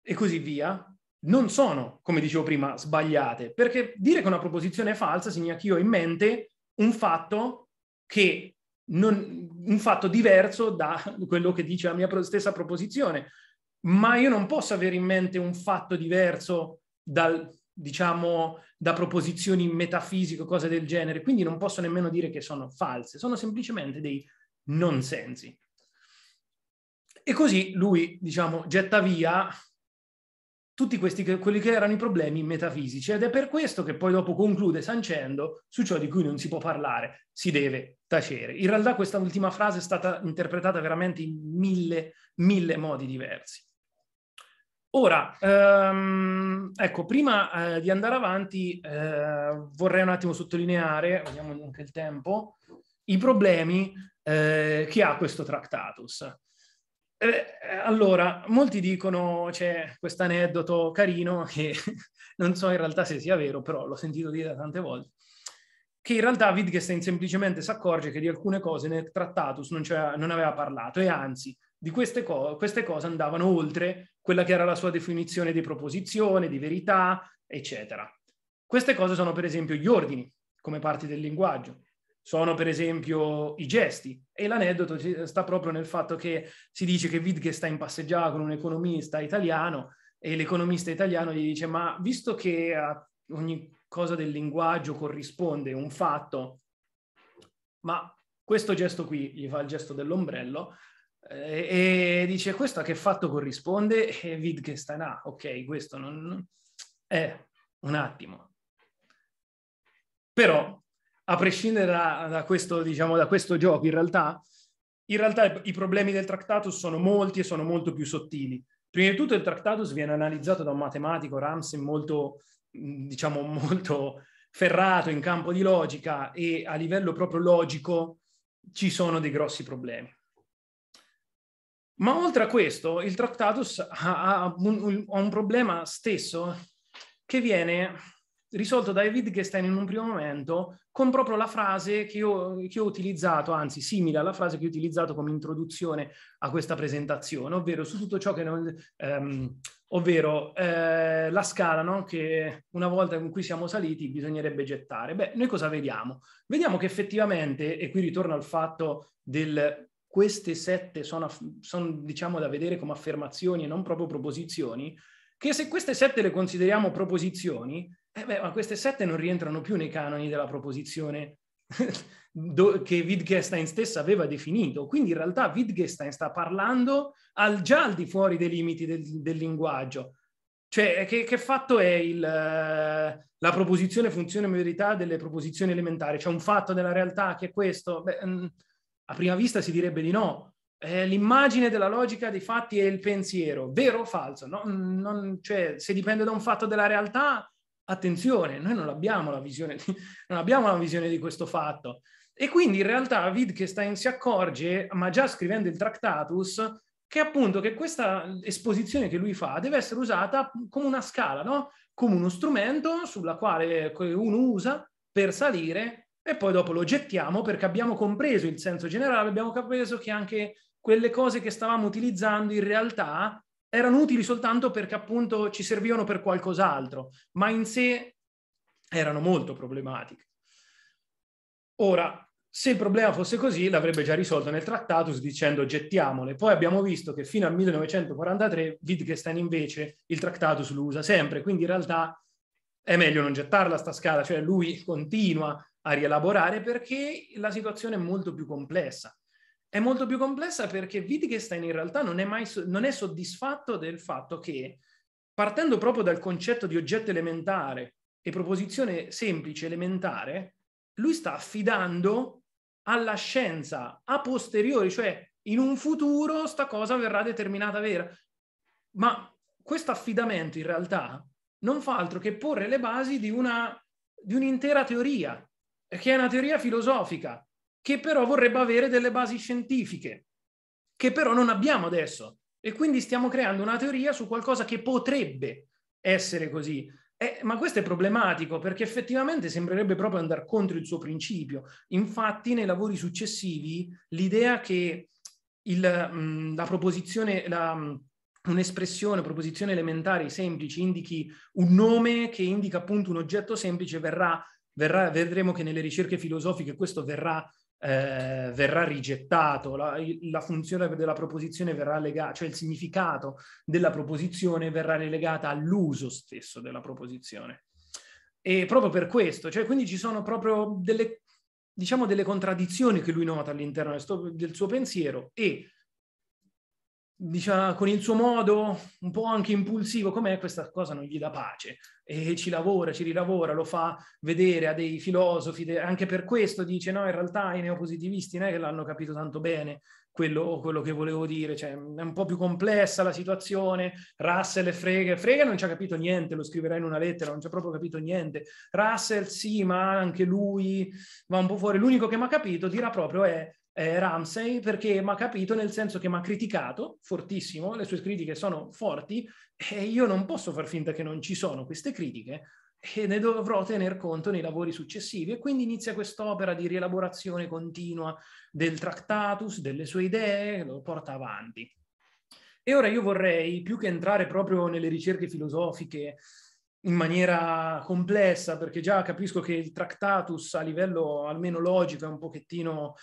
e così via non sono, come dicevo prima, sbagliate, perché dire che una proposizione è falsa significa che io ho in mente un fatto che non, un fatto diverso da quello che dice la mia stessa proposizione, ma io non posso avere in mente un fatto diverso dal, diciamo, da proposizioni metafisiche o cose del genere, quindi non posso nemmeno dire che sono false, sono semplicemente dei non sensi. E così lui, diciamo, getta via tutti questi, quelli che erano i problemi metafisici ed è per questo che poi dopo conclude sancendo su ciò di cui non si può parlare, si deve tacere. In realtà questa ultima frase è stata interpretata veramente in mille, mille modi diversi. Ora, ehm, ecco, prima eh, di andare avanti eh, vorrei un attimo sottolineare, vediamo anche il tempo, i problemi eh, che ha questo Tractatus. Eh, allora, molti dicono, c'è questo aneddoto carino che non so in realtà se sia vero, però l'ho sentito dire tante volte, che in realtà Wittgenstein semplicemente si accorge che di alcune cose nel Trattatus non, non aveva parlato e anzi di queste, co- queste cose andavano oltre quella che era la sua definizione di proposizione, di verità, eccetera. Queste cose sono per esempio gli ordini come parti del linguaggio, sono per esempio i gesti e l'aneddoto sta proprio nel fatto che si dice che Wittgenstein passeggiava con un economista italiano e l'economista italiano gli dice ma visto che a ogni cosa del linguaggio corrisponde un fatto, ma questo gesto qui gli fa il gesto dell'ombrello eh, e dice questo a che fatto corrisponde e Wittgenstein ah ok questo non è eh, un attimo però a prescindere da, da, questo, diciamo, da questo gioco, in realtà, in realtà i problemi del Tractatus sono molti e sono molto più sottili. Prima di tutto il Tractatus viene analizzato da un matematico, Ramsey, molto, mm, diciamo, molto ferrato in campo di logica e a livello proprio logico ci sono dei grossi problemi. Ma oltre a questo, il Tractatus ha, ha, un, un, ha un problema stesso che viene risolto da David Wittgenstein in un primo momento con proprio la frase che io, che ho utilizzato, anzi simile alla frase che ho utilizzato come introduzione a questa presentazione, ovvero su tutto ciò che non... Ehm, ovvero eh, la scala no? che una volta in cui siamo saliti bisognerebbe gettare. Beh, noi cosa vediamo? Vediamo che effettivamente, e qui ritorno al fatto del queste sette sono, sono diciamo da vedere come affermazioni e non proprio proposizioni, che se queste sette le consideriamo proposizioni, eh beh, ma queste sette non rientrano più nei canoni della proposizione che Wittgenstein stessa aveva definito. Quindi in realtà Wittgenstein sta parlando al, già al di fuori dei limiti del, del linguaggio. Cioè, eh, che, che fatto è il, eh, la proposizione funzione verità delle proposizioni elementari? C'è un fatto della realtà che è questo? Beh, mm, a prima vista si direbbe di no. Eh, l'immagine della logica dei fatti è il pensiero, vero o falso? No, mm, non, cioè, se dipende da un fatto della realtà, attenzione, noi non abbiamo la visione di, non abbiamo la visione di questo fatto. E quindi in realtà Wittgenstein si accorge, ma già scrivendo il Tractatus, che appunto che questa esposizione che lui fa deve essere usata come una scala, no? come uno strumento sulla quale uno usa per salire e poi dopo lo gettiamo perché abbiamo compreso il senso generale, abbiamo compreso che anche quelle cose che stavamo utilizzando in realtà erano utili soltanto perché appunto ci servivano per qualcos'altro, ma in sé erano molto problematiche. Ora, se il problema fosse così, l'avrebbe già risolto nel Tractatus dicendo gettiamole. Poi abbiamo visto che fino al 1943 Wittgenstein invece il Tractatus lo usa sempre, quindi in realtà è meglio non gettarla sta scala, cioè lui continua a rielaborare perché la situazione è molto più complessa. È molto più complessa perché Wittgenstein in realtà non è, mai, non è soddisfatto del fatto che, partendo proprio dal concetto di oggetto elementare e proposizione semplice elementare, lui sta affidando alla scienza a posteriori, cioè in un futuro sta cosa verrà determinata vera. Ma questo affidamento in realtà non fa altro che porre le basi di, una, di un'intera teoria, che è una teoria filosofica, che però vorrebbe avere delle basi scientifiche, che però non abbiamo adesso. E quindi stiamo creando una teoria su qualcosa che potrebbe essere così. Eh, ma questo è problematico perché effettivamente sembrerebbe proprio andare contro il suo principio. Infatti, nei lavori successivi, l'idea che il, mh, mm, la proposizione, la, mh, mm, un'espressione, proposizione elementare semplice indichi un nome che indica appunto un oggetto semplice verrà, verrà vedremo che nelle ricerche filosofiche questo verrà eh, verrà rigettato, la, la, funzione della proposizione verrà legata, cioè il significato della proposizione verrà relegata all'uso stesso della proposizione. E proprio per questo, cioè quindi ci sono proprio delle, diciamo, delle contraddizioni che lui nota all'interno del, del suo pensiero e diciamo, con il suo modo un po' anche impulsivo com'è, questa cosa non gli dà pace e ci lavora, ci rilavora, lo fa vedere a dei filosofi, de- anche per questo dice no, in realtà i neopositivisti non è che l'hanno capito tanto bene quello, quello che volevo dire, cioè, è un po' più complessa la situazione, Russell e Frege, Frege non ci ha capito niente, lo scriverà in una lettera, non ci ha proprio capito niente, Russell sì, ma anche lui va un po' fuori, l'unico che mi ha capito dirà proprio è eh, Ramsey perché mi ha capito nel senso che mi ha criticato fortissimo, le sue critiche sono forti e io non posso far finta che non ci sono queste critiche e ne dovrò tener conto nei lavori successivi e quindi inizia quest'opera di rielaborazione continua del Tractatus, delle sue idee, lo porta avanti. E ora io vorrei, più che entrare proprio nelle ricerche filosofiche in maniera complessa, perché già capisco che il Tractatus a livello almeno logico è un pochettino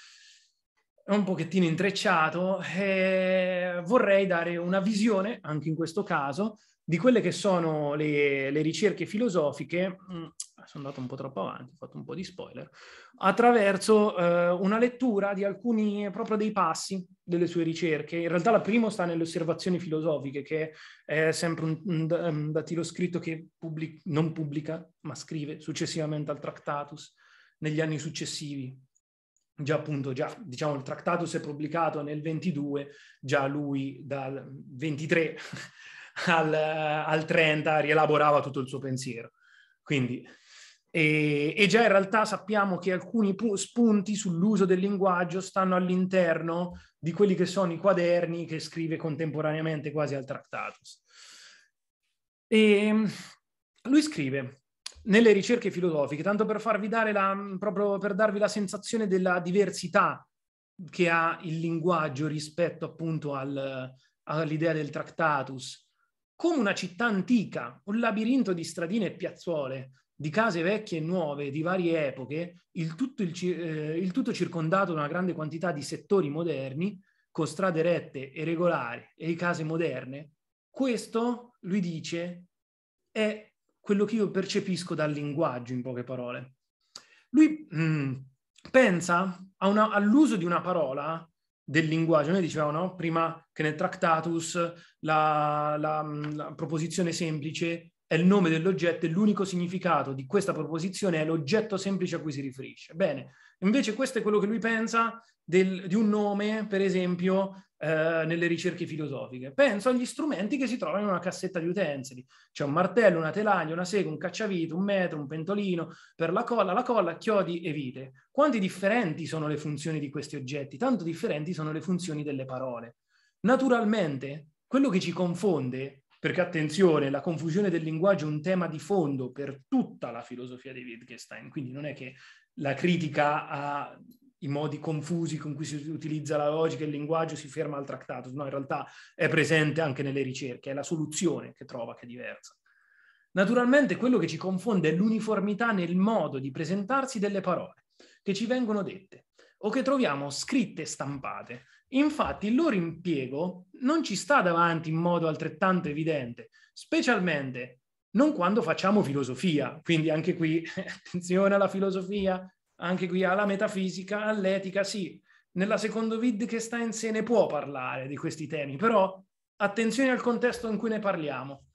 un pochettino intrecciato e eh, vorrei dare una visione, anche in questo caso, di quelle che sono le, le ricerche filosofiche, mh, mm, sono andato un po' troppo avanti, ho fatto un po' di spoiler, attraverso eh, una lettura di alcuni proprio dei passi delle sue ricerche. In realtà la prima sta nelle osservazioni filosofiche, che è sempre un, un datilo scritto che pubblic- non pubblica, ma scrive successivamente al Tractatus negli anni successivi, già appunto, già, diciamo, il trattato si è pubblicato nel 22, già lui dal 23 al, al 30 rielaborava tutto il suo pensiero. Quindi, e, e, già in realtà sappiamo che alcuni pu- spunti sull'uso del linguaggio stanno all'interno di quelli che sono i quaderni che scrive contemporaneamente quasi al Tractatus. E ehm, lui scrive, nelle ricerche filosofiche, tanto per farvi dare la, proprio per darvi la sensazione della diversità che ha il linguaggio rispetto appunto al, all'idea del tractatus, come una città antica, un labirinto di stradine e piazzole, di case vecchie e nuove, di varie epoche, il tutto, il, eh, il tutto circondato da una grande quantità di settori moderni, con strade rette e regolari e case moderne, questo, lui dice, è quello che io percepisco dal linguaggio, in poche parole. Lui mh, mm, pensa una, all'uso di una parola del linguaggio. Noi dicevamo no? prima che nel Tractatus la, la, mm, la proposizione semplice è il nome dell'oggetto e l'unico significato di questa proposizione è l'oggetto semplice a cui si riferisce. Bene, invece questo è quello che lui pensa del, di un nome, per esempio, eh, nelle ricerche filosofiche. Penso agli strumenti che si trovano in una cassetta di utensili. C'è un martello, una telagna, una sega, un cacciavite, un metro, un pentolino per la colla, la colla, chiodi e vite. Quanti differenti sono le funzioni di questi oggetti? Tanto differenti sono le funzioni delle parole. Naturalmente, quello che ci confonde, perché attenzione, la confusione del linguaggio è un tema di fondo per tutta la filosofia di Wittgenstein, quindi non è che la critica a i modi confusi con cui si utilizza la logica e il linguaggio si ferma al trattato, no, in realtà è presente anche nelle ricerche, è la soluzione che trova che è diversa. Naturalmente quello che ci confonde è l'uniformità nel modo di presentarsi delle parole che ci vengono dette o che troviamo scritte e stampate. Infatti il loro impiego non ci sta davanti in modo altrettanto evidente, specialmente non quando facciamo filosofia. Quindi anche qui attenzione alla filosofia, anche qui alla metafisica, all'etica, sì, nella seconda vid che sta in sé ne può parlare di questi temi, però attenzione al contesto in cui ne parliamo.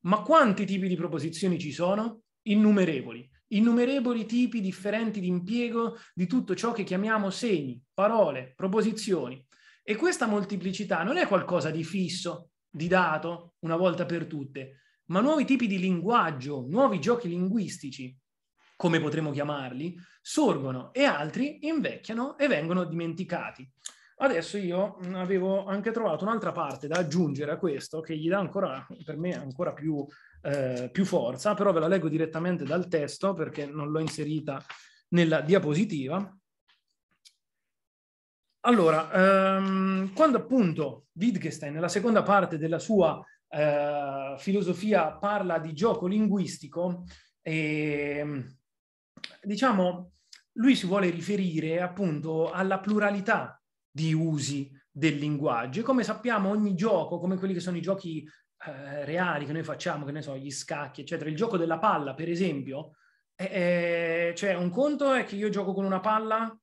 Ma quanti tipi di proposizioni ci sono? Innumerevoli. Innumerevoli tipi differenti di impiego di tutto ciò che chiamiamo segni, parole, proposizioni. E questa moltiplicità non è qualcosa di fisso, di dato, una volta per tutte, ma nuovi tipi di linguaggio, nuovi giochi linguistici, come potremmo chiamarli, sorgono e altri invecchiano e vengono dimenticati. Adesso io avevo anche trovato un'altra parte da aggiungere a questo che gli dà ancora, per me, ancora più, eh, più forza, però ve la leggo direttamente dal testo perché non l'ho inserita nella diapositiva. Allora, ehm, quando appunto Wittgenstein, nella seconda parte della sua eh, filosofia, parla di gioco linguistico, e, ehm, diciamo, lui si vuole riferire appunto alla pluralità di usi del linguaggio. E come sappiamo, ogni gioco, come quelli che sono i giochi eh, reali che noi facciamo, che ne so, gli scacchi, eccetera, il gioco della palla, per esempio, è, cioè un conto è che io gioco con una palla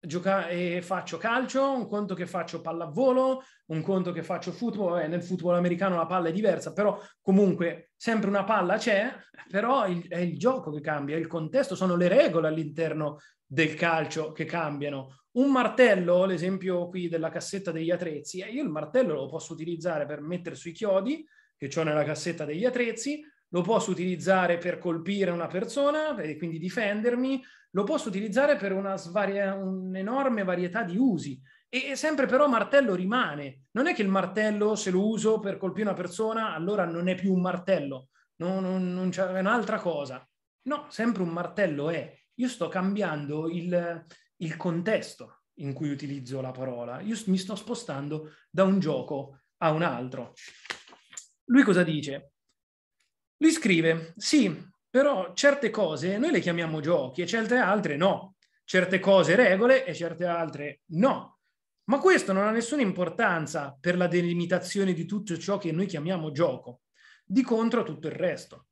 gioca- e faccio calcio, un conto che faccio pallavolo, un conto che faccio football, Vabbè, nel football americano la palla è diversa, però comunque sempre una palla c'è, però il, è il gioco che cambia, il contesto, sono le regole all'interno del calcio che cambiano. Un martello, l'esempio qui della cassetta degli attrezzi, eh, io il martello lo posso utilizzare per mettere sui chiodi, che ho nella cassetta degli attrezzi, lo posso utilizzare per colpire una persona e quindi difendermi, lo posso utilizzare per svaria, un'enorme varietà di usi. E, sempre però martello rimane. Non è che il martello, se lo uso per colpire una persona, allora non è più un martello, non, non, non è un'altra cosa. No, sempre un martello è. Io sto cambiando il, il contesto in cui utilizzo la parola. Io mi sto spostando da un gioco a un altro. Lui cosa dice? Lui scrive, sì, però certe cose noi le chiamiamo giochi e certe altre no, certe cose regole e certe altre no. Ma questo non ha nessuna importanza per la delimitazione di tutto ciò che noi chiamiamo gioco, di contro tutto il resto.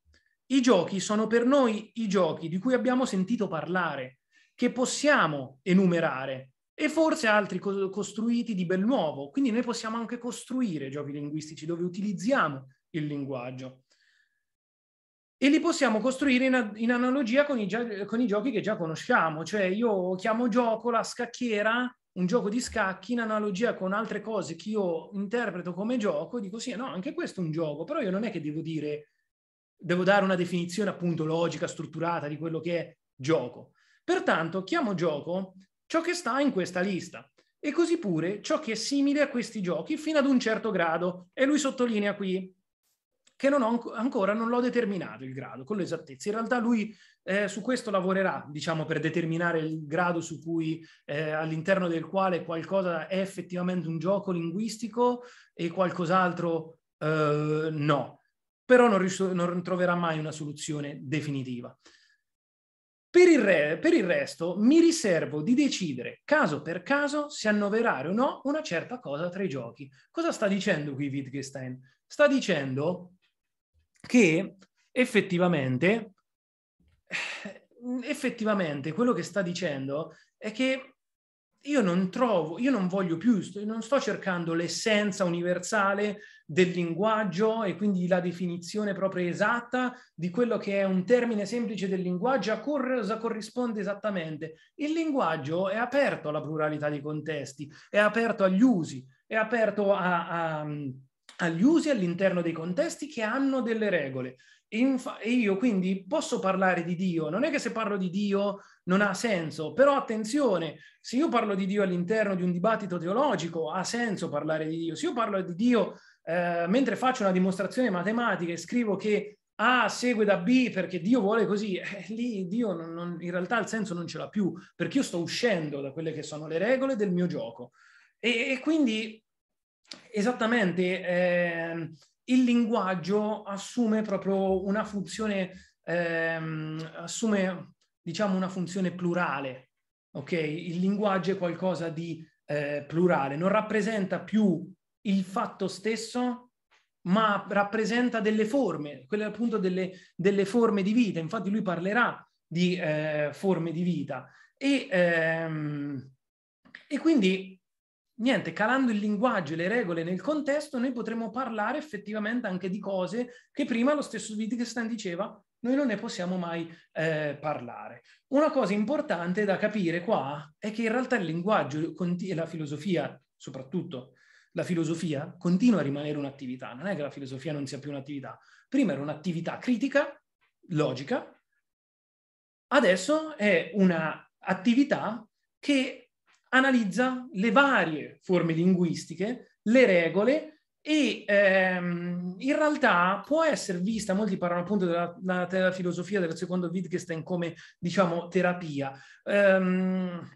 I giochi sono per noi i giochi di cui abbiamo sentito parlare, che possiamo enumerare e forse altri co- costruiti di bel nuovo. Quindi noi possiamo anche costruire giochi linguistici dove utilizziamo il linguaggio e li possiamo costruire in, in analogia con i, con i, giochi che già conosciamo, cioè io chiamo gioco la scacchiera, un gioco di scacchi in analogia con altre cose che io interpreto come gioco, dico sì, no, anche questo è un gioco, però io non è che devo dire, devo dare una definizione appunto logica, strutturata di quello che è gioco. Pertanto chiamo gioco ciò che sta in questa lista e così pure ciò che è simile a questi giochi fino ad un certo grado e lui sottolinea qui che non ho, ancora non l'ho determinato il grado con l'esattezza. In realtà lui eh, su questo lavorerà, diciamo, per determinare il grado su cui, eh, all'interno del quale qualcosa è effettivamente un gioco linguistico e qualcos'altro eh, no. Però non, ris- non troverà mai una soluzione definitiva. Per il, re, per il, resto mi riservo di decidere caso per caso se annoverare o no una certa cosa tra i giochi. Cosa sta dicendo qui Wittgenstein? Sta dicendo che effettivamente, eh, effettivamente quello che sta dicendo è che io non trovo, io non voglio più, non sto cercando l'essenza universale del linguaggio e quindi la definizione proprio esatta di quello che è un termine semplice del linguaggio a cosa corrisponde esattamente. Il linguaggio è aperto alla pluralità dei contesti, è aperto agli usi, è aperto a, a, agli usi all'interno dei contesti che hanno delle regole. E, io quindi posso parlare di Dio, non è che se parlo di Dio non ha senso, però attenzione, se io parlo di Dio all'interno di un dibattito teologico ha senso parlare di Dio, se io parlo di Dio eh, mentre faccio una dimostrazione matematica e scrivo che A segue da B perché Dio vuole così, eh, lì Dio non, non, in realtà il senso non ce l'ha più, perché io sto uscendo da quelle che sono le regole del mio gioco. e, e quindi Esattamente, eh, il linguaggio assume proprio una funzione, ehm, assume diciamo una funzione plurale, ok? Il linguaggio è qualcosa di eh, plurale, non rappresenta più il fatto stesso, ma rappresenta delle forme, quelle appunto delle, delle forme di vita. Infatti lui parlerà di eh, forme di vita. E, ehm, e quindi niente, calando il linguaggio e le regole nel contesto, noi potremo parlare effettivamente anche di cose che prima lo stesso Wittgenstein diceva noi non ne possiamo mai eh, parlare. Una cosa importante da capire qua è che in realtà il linguaggio e la filosofia, soprattutto la filosofia, continua a rimanere un'attività. Non è che la filosofia non sia più un'attività. Prima era un'attività critica, logica, adesso è un'attività che analizza le varie forme linguistiche, le regole e ehm, in realtà può essere vista, molti parlano appunto della, della, della filosofia del secondo Wittgenstein come diciamo terapia. Ehm,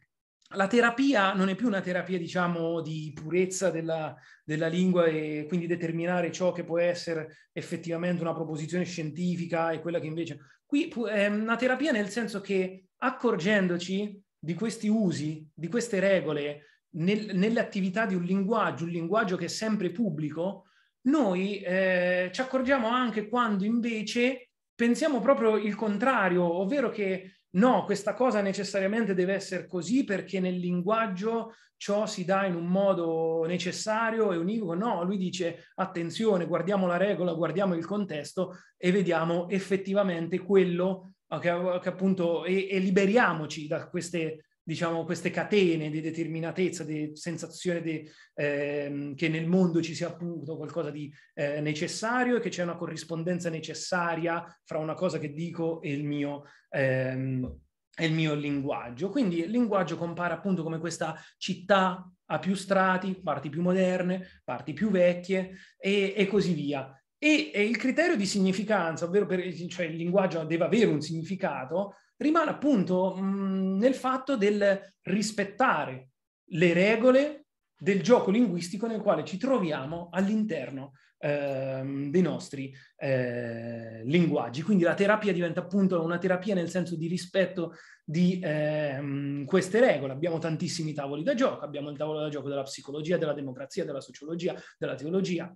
la terapia non è più una terapia, diciamo, di purezza della, della, lingua e quindi determinare ciò che può essere effettivamente una proposizione scientifica e quella che invece... Qui è ehm, una terapia nel senso che accorgendoci di questi usi, di queste regole nel, nell'attività di un linguaggio, un linguaggio che è sempre pubblico, noi eh, ci accorgiamo anche quando invece pensiamo proprio il contrario, ovvero che no, questa cosa necessariamente deve essere così perché nel linguaggio ciò si dà in un modo necessario e univoco. No, lui dice attenzione, guardiamo la regola, guardiamo il contesto e vediamo effettivamente quello che che, che appunto, e, e, liberiamoci da queste, diciamo, queste catene di determinatezza, di sensazione di, eh, che nel mondo ci sia appunto qualcosa di eh, necessario e che c'è una corrispondenza necessaria fra una cosa che dico e il mio... Ehm, il mio linguaggio. Quindi il linguaggio compare appunto come questa città a più strati, parti più moderne, parti più vecchie e, e così via. E, e il criterio di significanza, ovvero per, cioè il linguaggio deve avere un significato, rimane appunto mh, nel fatto del rispettare le regole del gioco linguistico nel quale ci troviamo all'interno ehm, dei nostri eh, linguaggi. Quindi la terapia diventa appunto una terapia nel senso di rispetto di ehm, queste regole. Abbiamo tantissimi tavoli da gioco, abbiamo il tavolo da gioco della psicologia, della democrazia, della sociologia, della teologia,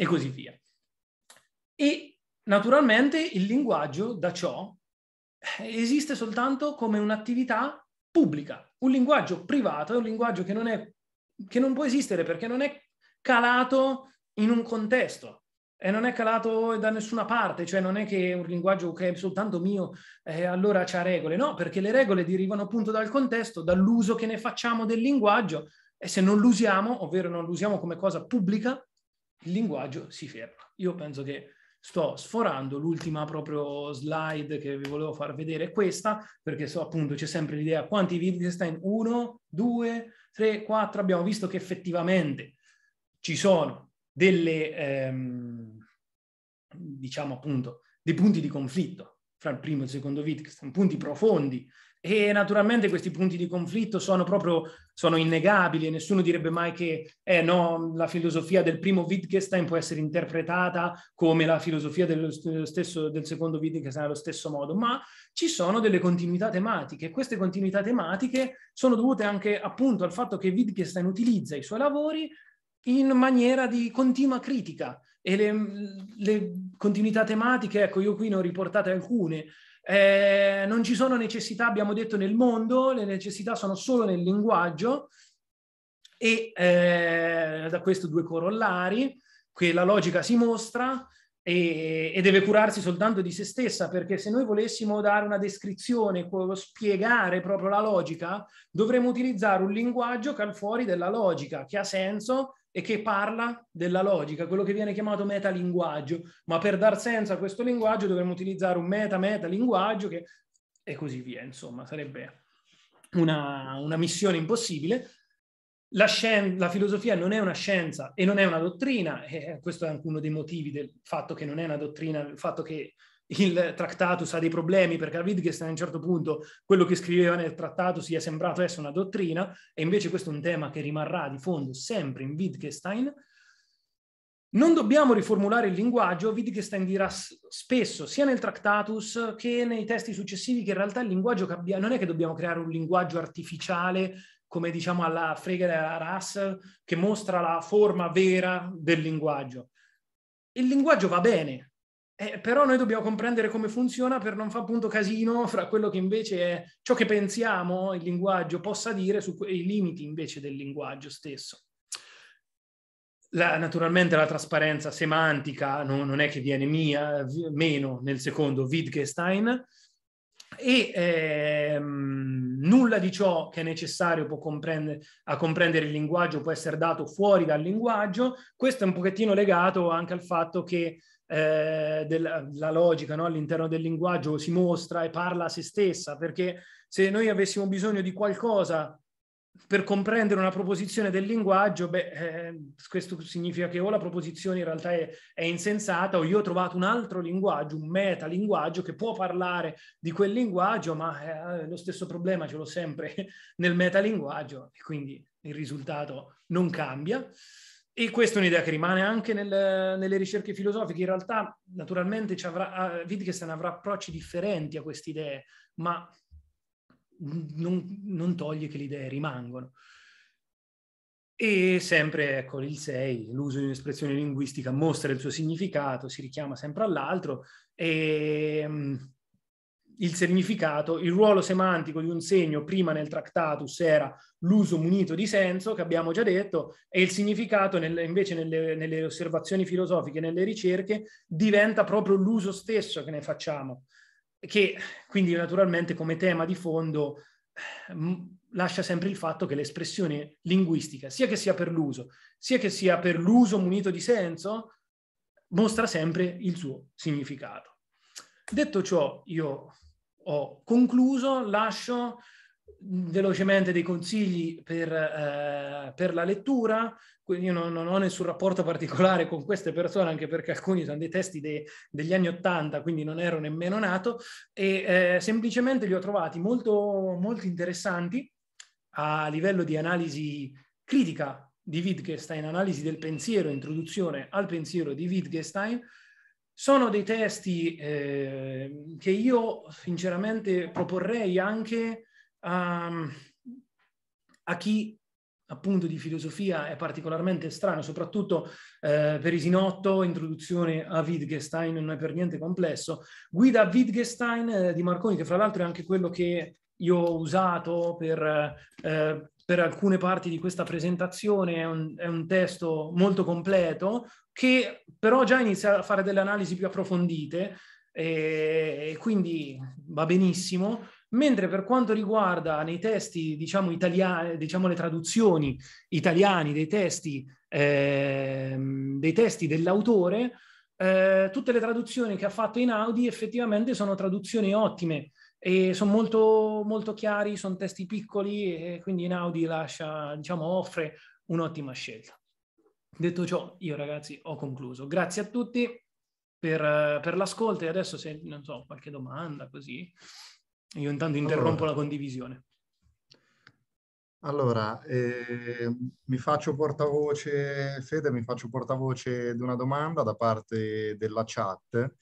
e così via. E naturalmente il linguaggio da ciò eh, esiste soltanto come un'attività pubblica, un linguaggio privato è un linguaggio che non, è, che non può esistere perché non è calato in un contesto, e non è calato da nessuna parte, cioè non è che è un linguaggio che è soltanto mio, eh, allora c'ha regole, no, perché le regole derivano appunto dal contesto, dall'uso che ne facciamo del linguaggio e se non lo usiamo, ovvero non lo usiamo come cosa pubblica, il linguaggio si ferma. Io penso che sto sforando l'ultima proprio slide che vi volevo far vedere è questa, perché so appunto c'è sempre l'idea quanti Wittgenstein 1, 2, 3, 4 abbiamo visto che effettivamente ci sono delle ehm, diciamo appunto dei punti di conflitto fra il primo e il secondo Wittgenstein, punti profondi e naturalmente questi punti di conflitto sono proprio sono innegabili e nessuno direbbe mai che eh, no, la filosofia del primo Wittgenstein può essere interpretata come la filosofia dello stesso, del secondo Wittgenstein allo stesso modo, ma ci sono delle continuità tematiche e queste continuità tematiche sono dovute anche appunto al fatto che Wittgenstein utilizza i suoi lavori in maniera di continua critica e le, le continuità tematiche, ecco io qui ne ho riportate alcune, eh, non ci sono necessità, abbiamo detto, nel mondo, le necessità sono solo nel linguaggio e eh, da questo due corollari che la logica si mostra e, e, deve curarsi soltanto di se stessa perché se noi volessimo dare una descrizione, spiegare proprio la logica, dovremmo utilizzare un linguaggio che al fuori della logica, che ha senso e che parla della logica, quello che viene chiamato metalinguaggio, ma per dar senso a questo linguaggio dovremmo utilizzare un meta-meta-linguaggio che... e così via, insomma, sarebbe una, una missione impossibile. La, scien- la, filosofia non è una scienza e non è una dottrina, e eh, questo è anche uno dei motivi del fatto che non è una dottrina, il fatto che il Tractatus ha dei problemi perché a Wittgenstein a un certo punto quello che scriveva nel Tractatus gli è sembrato essere una dottrina e invece questo è un tema che rimarrà di fondo sempre in Wittgenstein. Non dobbiamo riformulare il linguaggio, Wittgenstein dirà spesso, sia nel Tractatus che nei testi successivi, che in realtà il linguaggio cambia, non è che dobbiamo creare un linguaggio artificiale come diciamo alla frega della RAS, che mostra la forma vera del linguaggio. Il linguaggio va bene, eh, però noi dobbiamo comprendere come funziona per non fare appunto casino fra quello che invece è ciò che pensiamo il linguaggio possa dire sui que- limiti invece del linguaggio stesso. La, naturalmente la trasparenza semantica no, non è che viene mia, v- meno nel secondo Wittgenstein e ehm, nulla di ciò che è necessario comprendere, a comprendere il linguaggio può essere dato fuori dal linguaggio. Questo è un pochettino legato anche al fatto che eh, della logica no? all'interno del linguaggio si mostra e parla a se stessa, perché se noi avessimo bisogno di qualcosa per comprendere una proposizione del linguaggio, beh, eh, questo significa che o la proposizione in realtà è, è, insensata o io ho trovato un altro linguaggio, un metalinguaggio che può parlare di quel linguaggio, ma eh, lo stesso problema ce l'ho sempre nel metalinguaggio e quindi il risultato non cambia. E questa è un'idea che rimane anche nel, nelle ricerche filosofiche. In realtà, naturalmente, avrà, ah, Wittgenstein avrà approcci differenti a queste idee, ma non, non toglie che le idee rimangono. E sempre, ecco, il 6, l'uso di un'espressione linguistica mostra il suo significato, si richiama sempre all'altro e mm, il significato, il ruolo semantico di un segno prima nel tractatus era l'uso munito di senso, che abbiamo già detto, e il significato nel, invece nelle, nelle, osservazioni filosofiche, nelle ricerche, diventa proprio l'uso stesso che ne facciamo, che quindi naturalmente come tema di fondo mh, mm, lascia sempre il fatto che l'espressione linguistica, sia che sia per l'uso, sia che sia per l'uso munito di senso, mostra sempre il suo significato. Detto ciò, io ho concluso, lascio velocemente dei consigli per, eh, per la lettura, quindi io non, non, ho nessun rapporto particolare con queste persone, anche perché alcuni sono dei testi de, degli anni Ottanta, quindi non ero nemmeno nato, e eh, semplicemente li ho trovati molto, molto interessanti a livello di analisi critica di Wittgenstein, analisi del pensiero, introduzione al pensiero di Wittgenstein, sono dei testi eh, che io sinceramente proporrei anche a, a, chi appunto di filosofia è particolarmente strano, soprattutto eh, per Isinotto, introduzione a Wittgenstein, non è per niente complesso. Guida Wittgenstein eh, di Marconi, che fra l'altro è anche quello che io ho usato per eh, per alcune parti di questa presentazione, è un, è un testo molto completo che però già inizia a fare delle analisi più approfondite e, e quindi va benissimo. Mentre per quanto riguarda nei testi, diciamo, italiani, diciamo le traduzioni italiani dei testi, eh, dei testi dell'autore, eh, tutte le traduzioni che ha fatto in Audi effettivamente sono traduzioni ottime e sono molto, molto chiari, sono testi piccoli e quindi Inaudi lascia, diciamo, offre un'ottima scelta. Detto ciò, io ragazzi ho concluso. Grazie a tutti per, per l'ascolto e adesso se, non so, qualche domanda così, io intanto interrompo allora. la condivisione. Allora, eh, mi faccio portavoce, Fede, mi faccio portavoce di una domanda da parte della chat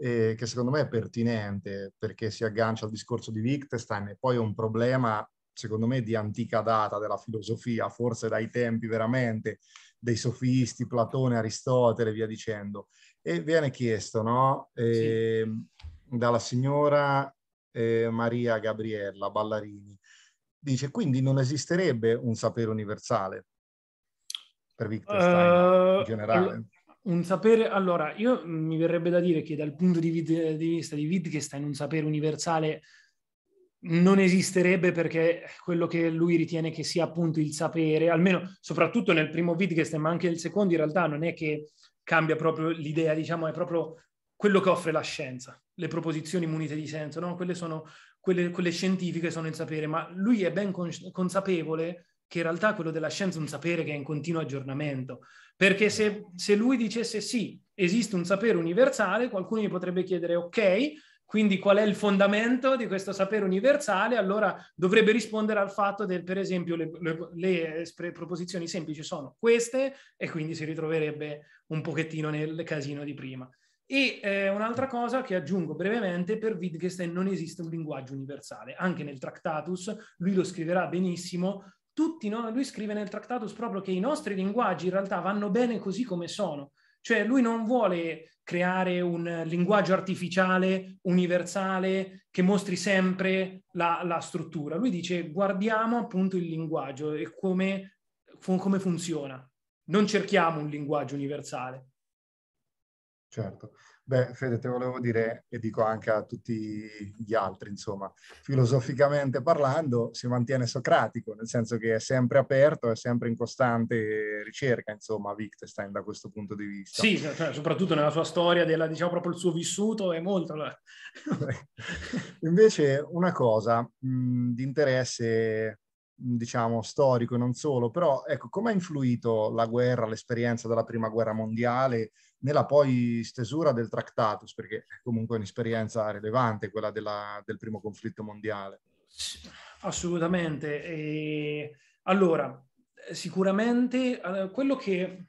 eh, che secondo me è pertinente perché si aggancia al discorso di Wittgenstein e poi è un problema, secondo me, di antica data della filosofia, forse dai tempi veramente dei sofisti, Platone, Aristotele, e via dicendo. E viene chiesto, no? Eh, sì. Ehm, dalla signora eh, Maria Gabriella Ballarini. Dice, quindi non esisterebbe un sapere universale per Wittgenstein uh, in eh, generale? un sapere, allora, io mm, mi verrebbe da dire che dal punto di, vid- di vista di Wittgenstein un sapere universale non esisterebbe perché quello che lui ritiene che sia appunto il sapere, almeno soprattutto nel primo Wittgenstein, ma anche nel secondo in realtà non è che cambia proprio l'idea, diciamo, è proprio quello che offre la scienza, le proposizioni munite di senso, no? quelle, sono, quelle, quelle scientifiche sono il sapere, ma lui è ben cons- consapevole che in realtà quello della scienza è un sapere che è in continuo aggiornamento. Perché se, se lui dicesse sì, esiste un sapere universale, qualcuno gli potrebbe chiedere ok, quindi qual è il fondamento di questo sapere universale? Allora dovrebbe rispondere al fatto del, per esempio, le, le, le espre, proposizioni semplici sono queste e quindi si ritroverebbe un pochettino nel casino di prima. E eh, un'altra cosa che aggiungo brevemente, per Wittgenstein non esiste un linguaggio universale, anche nel Tractatus lui lo scriverà benissimo, tutti, no? lui scrive nel Tractatus proprio che i nostri linguaggi in realtà vanno bene così come sono, cioè lui non vuole creare un linguaggio artificiale, universale, che mostri sempre la, la struttura, lui dice guardiamo appunto il linguaggio e come, come funziona, non cerchiamo un linguaggio universale. Certo, Beh, Fede, te volevo dire, e dico anche a tutti gli altri, insomma, filosoficamente parlando, si mantiene socratico, nel senso che è sempre aperto, è sempre in costante ricerca, insomma, Wittgenstein da questo punto di vista. Sì, cioè, cioè soprattutto nella sua storia, della, diciamo proprio il suo vissuto, è molto... Invece una cosa di interesse diciamo, storico e non solo, però ecco, come ha influito la guerra, l'esperienza della prima guerra mondiale nella poi stesura del Tractatus, perché è comunque un'esperienza rilevante quella della, del primo conflitto mondiale. Assolutamente. E allora, sicuramente eh, quello che,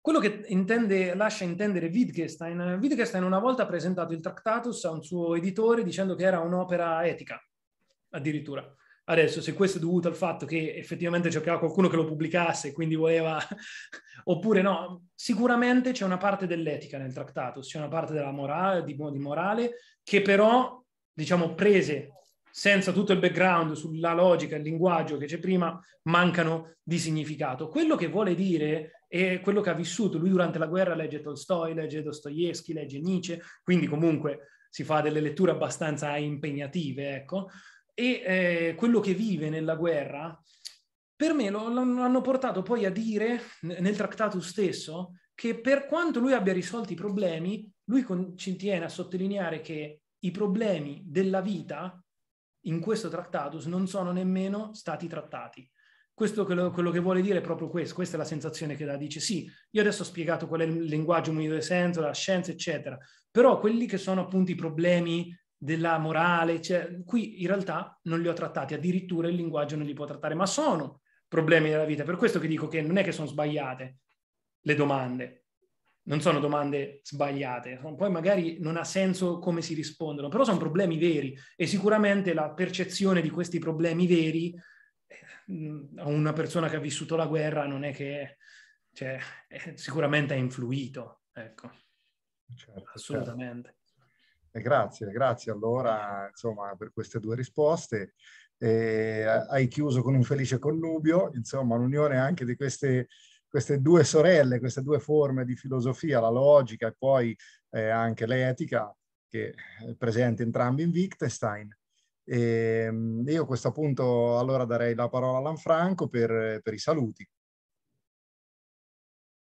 quello che intende, lascia intendere Wittgenstein, Wittgenstein una volta ha presentato il Tractatus a un suo editore dicendo che era un'opera etica, addirittura. Adesso, se questo è dovuto al fatto che effettivamente cercava qualcuno che lo pubblicasse, quindi voleva, oppure no, sicuramente c'è una parte dell'etica nel trattato, c'è una parte della morale, di, di morale, che però, diciamo, prese senza tutto il background sulla logica, il linguaggio che c'è prima, mancano di significato. Quello che vuole dire è quello che ha vissuto. Lui durante la guerra legge Tolstoi, legge Dostoevsky, legge Nietzsche, quindi comunque si fa delle letture abbastanza impegnative, ecco e eh, quello che vive nella guerra, per me lo, lo, hanno portato poi a dire nel trattato stesso che per quanto lui abbia risolto i problemi, lui con, ci tiene a sottolineare che i problemi della vita in questo trattato non sono nemmeno stati trattati. Questo quello, quello che vuole dire è proprio questo, questa è la sensazione che dà, dice sì, io adesso ho spiegato qual è il linguaggio munito di senso, la scienza, eccetera, però quelli che sono appunto i problemi della morale, cioè, qui in realtà non li ho trattati, addirittura il linguaggio non li può trattare, ma sono problemi della vita. Per questo che dico che non è che sono sbagliate le domande, non sono domande sbagliate, poi magari non ha senso come si rispondono, però sono problemi veri e sicuramente la percezione di questi problemi veri eh, a una persona che ha vissuto la guerra non è che cioè, sicuramente ha influito, ecco. Certo, certo. assolutamente. Certo. Eh, grazie, grazie allora insomma, per queste due risposte. Eh, hai chiuso con un felice connubio, insomma l'unione anche di queste, queste, due sorelle, queste due forme di filosofia, la logica e poi eh, anche l'etica, che è presente entrambi in Wittgenstein. E, ehm, io a questo punto allora darei la parola a Lanfranco per, per i saluti.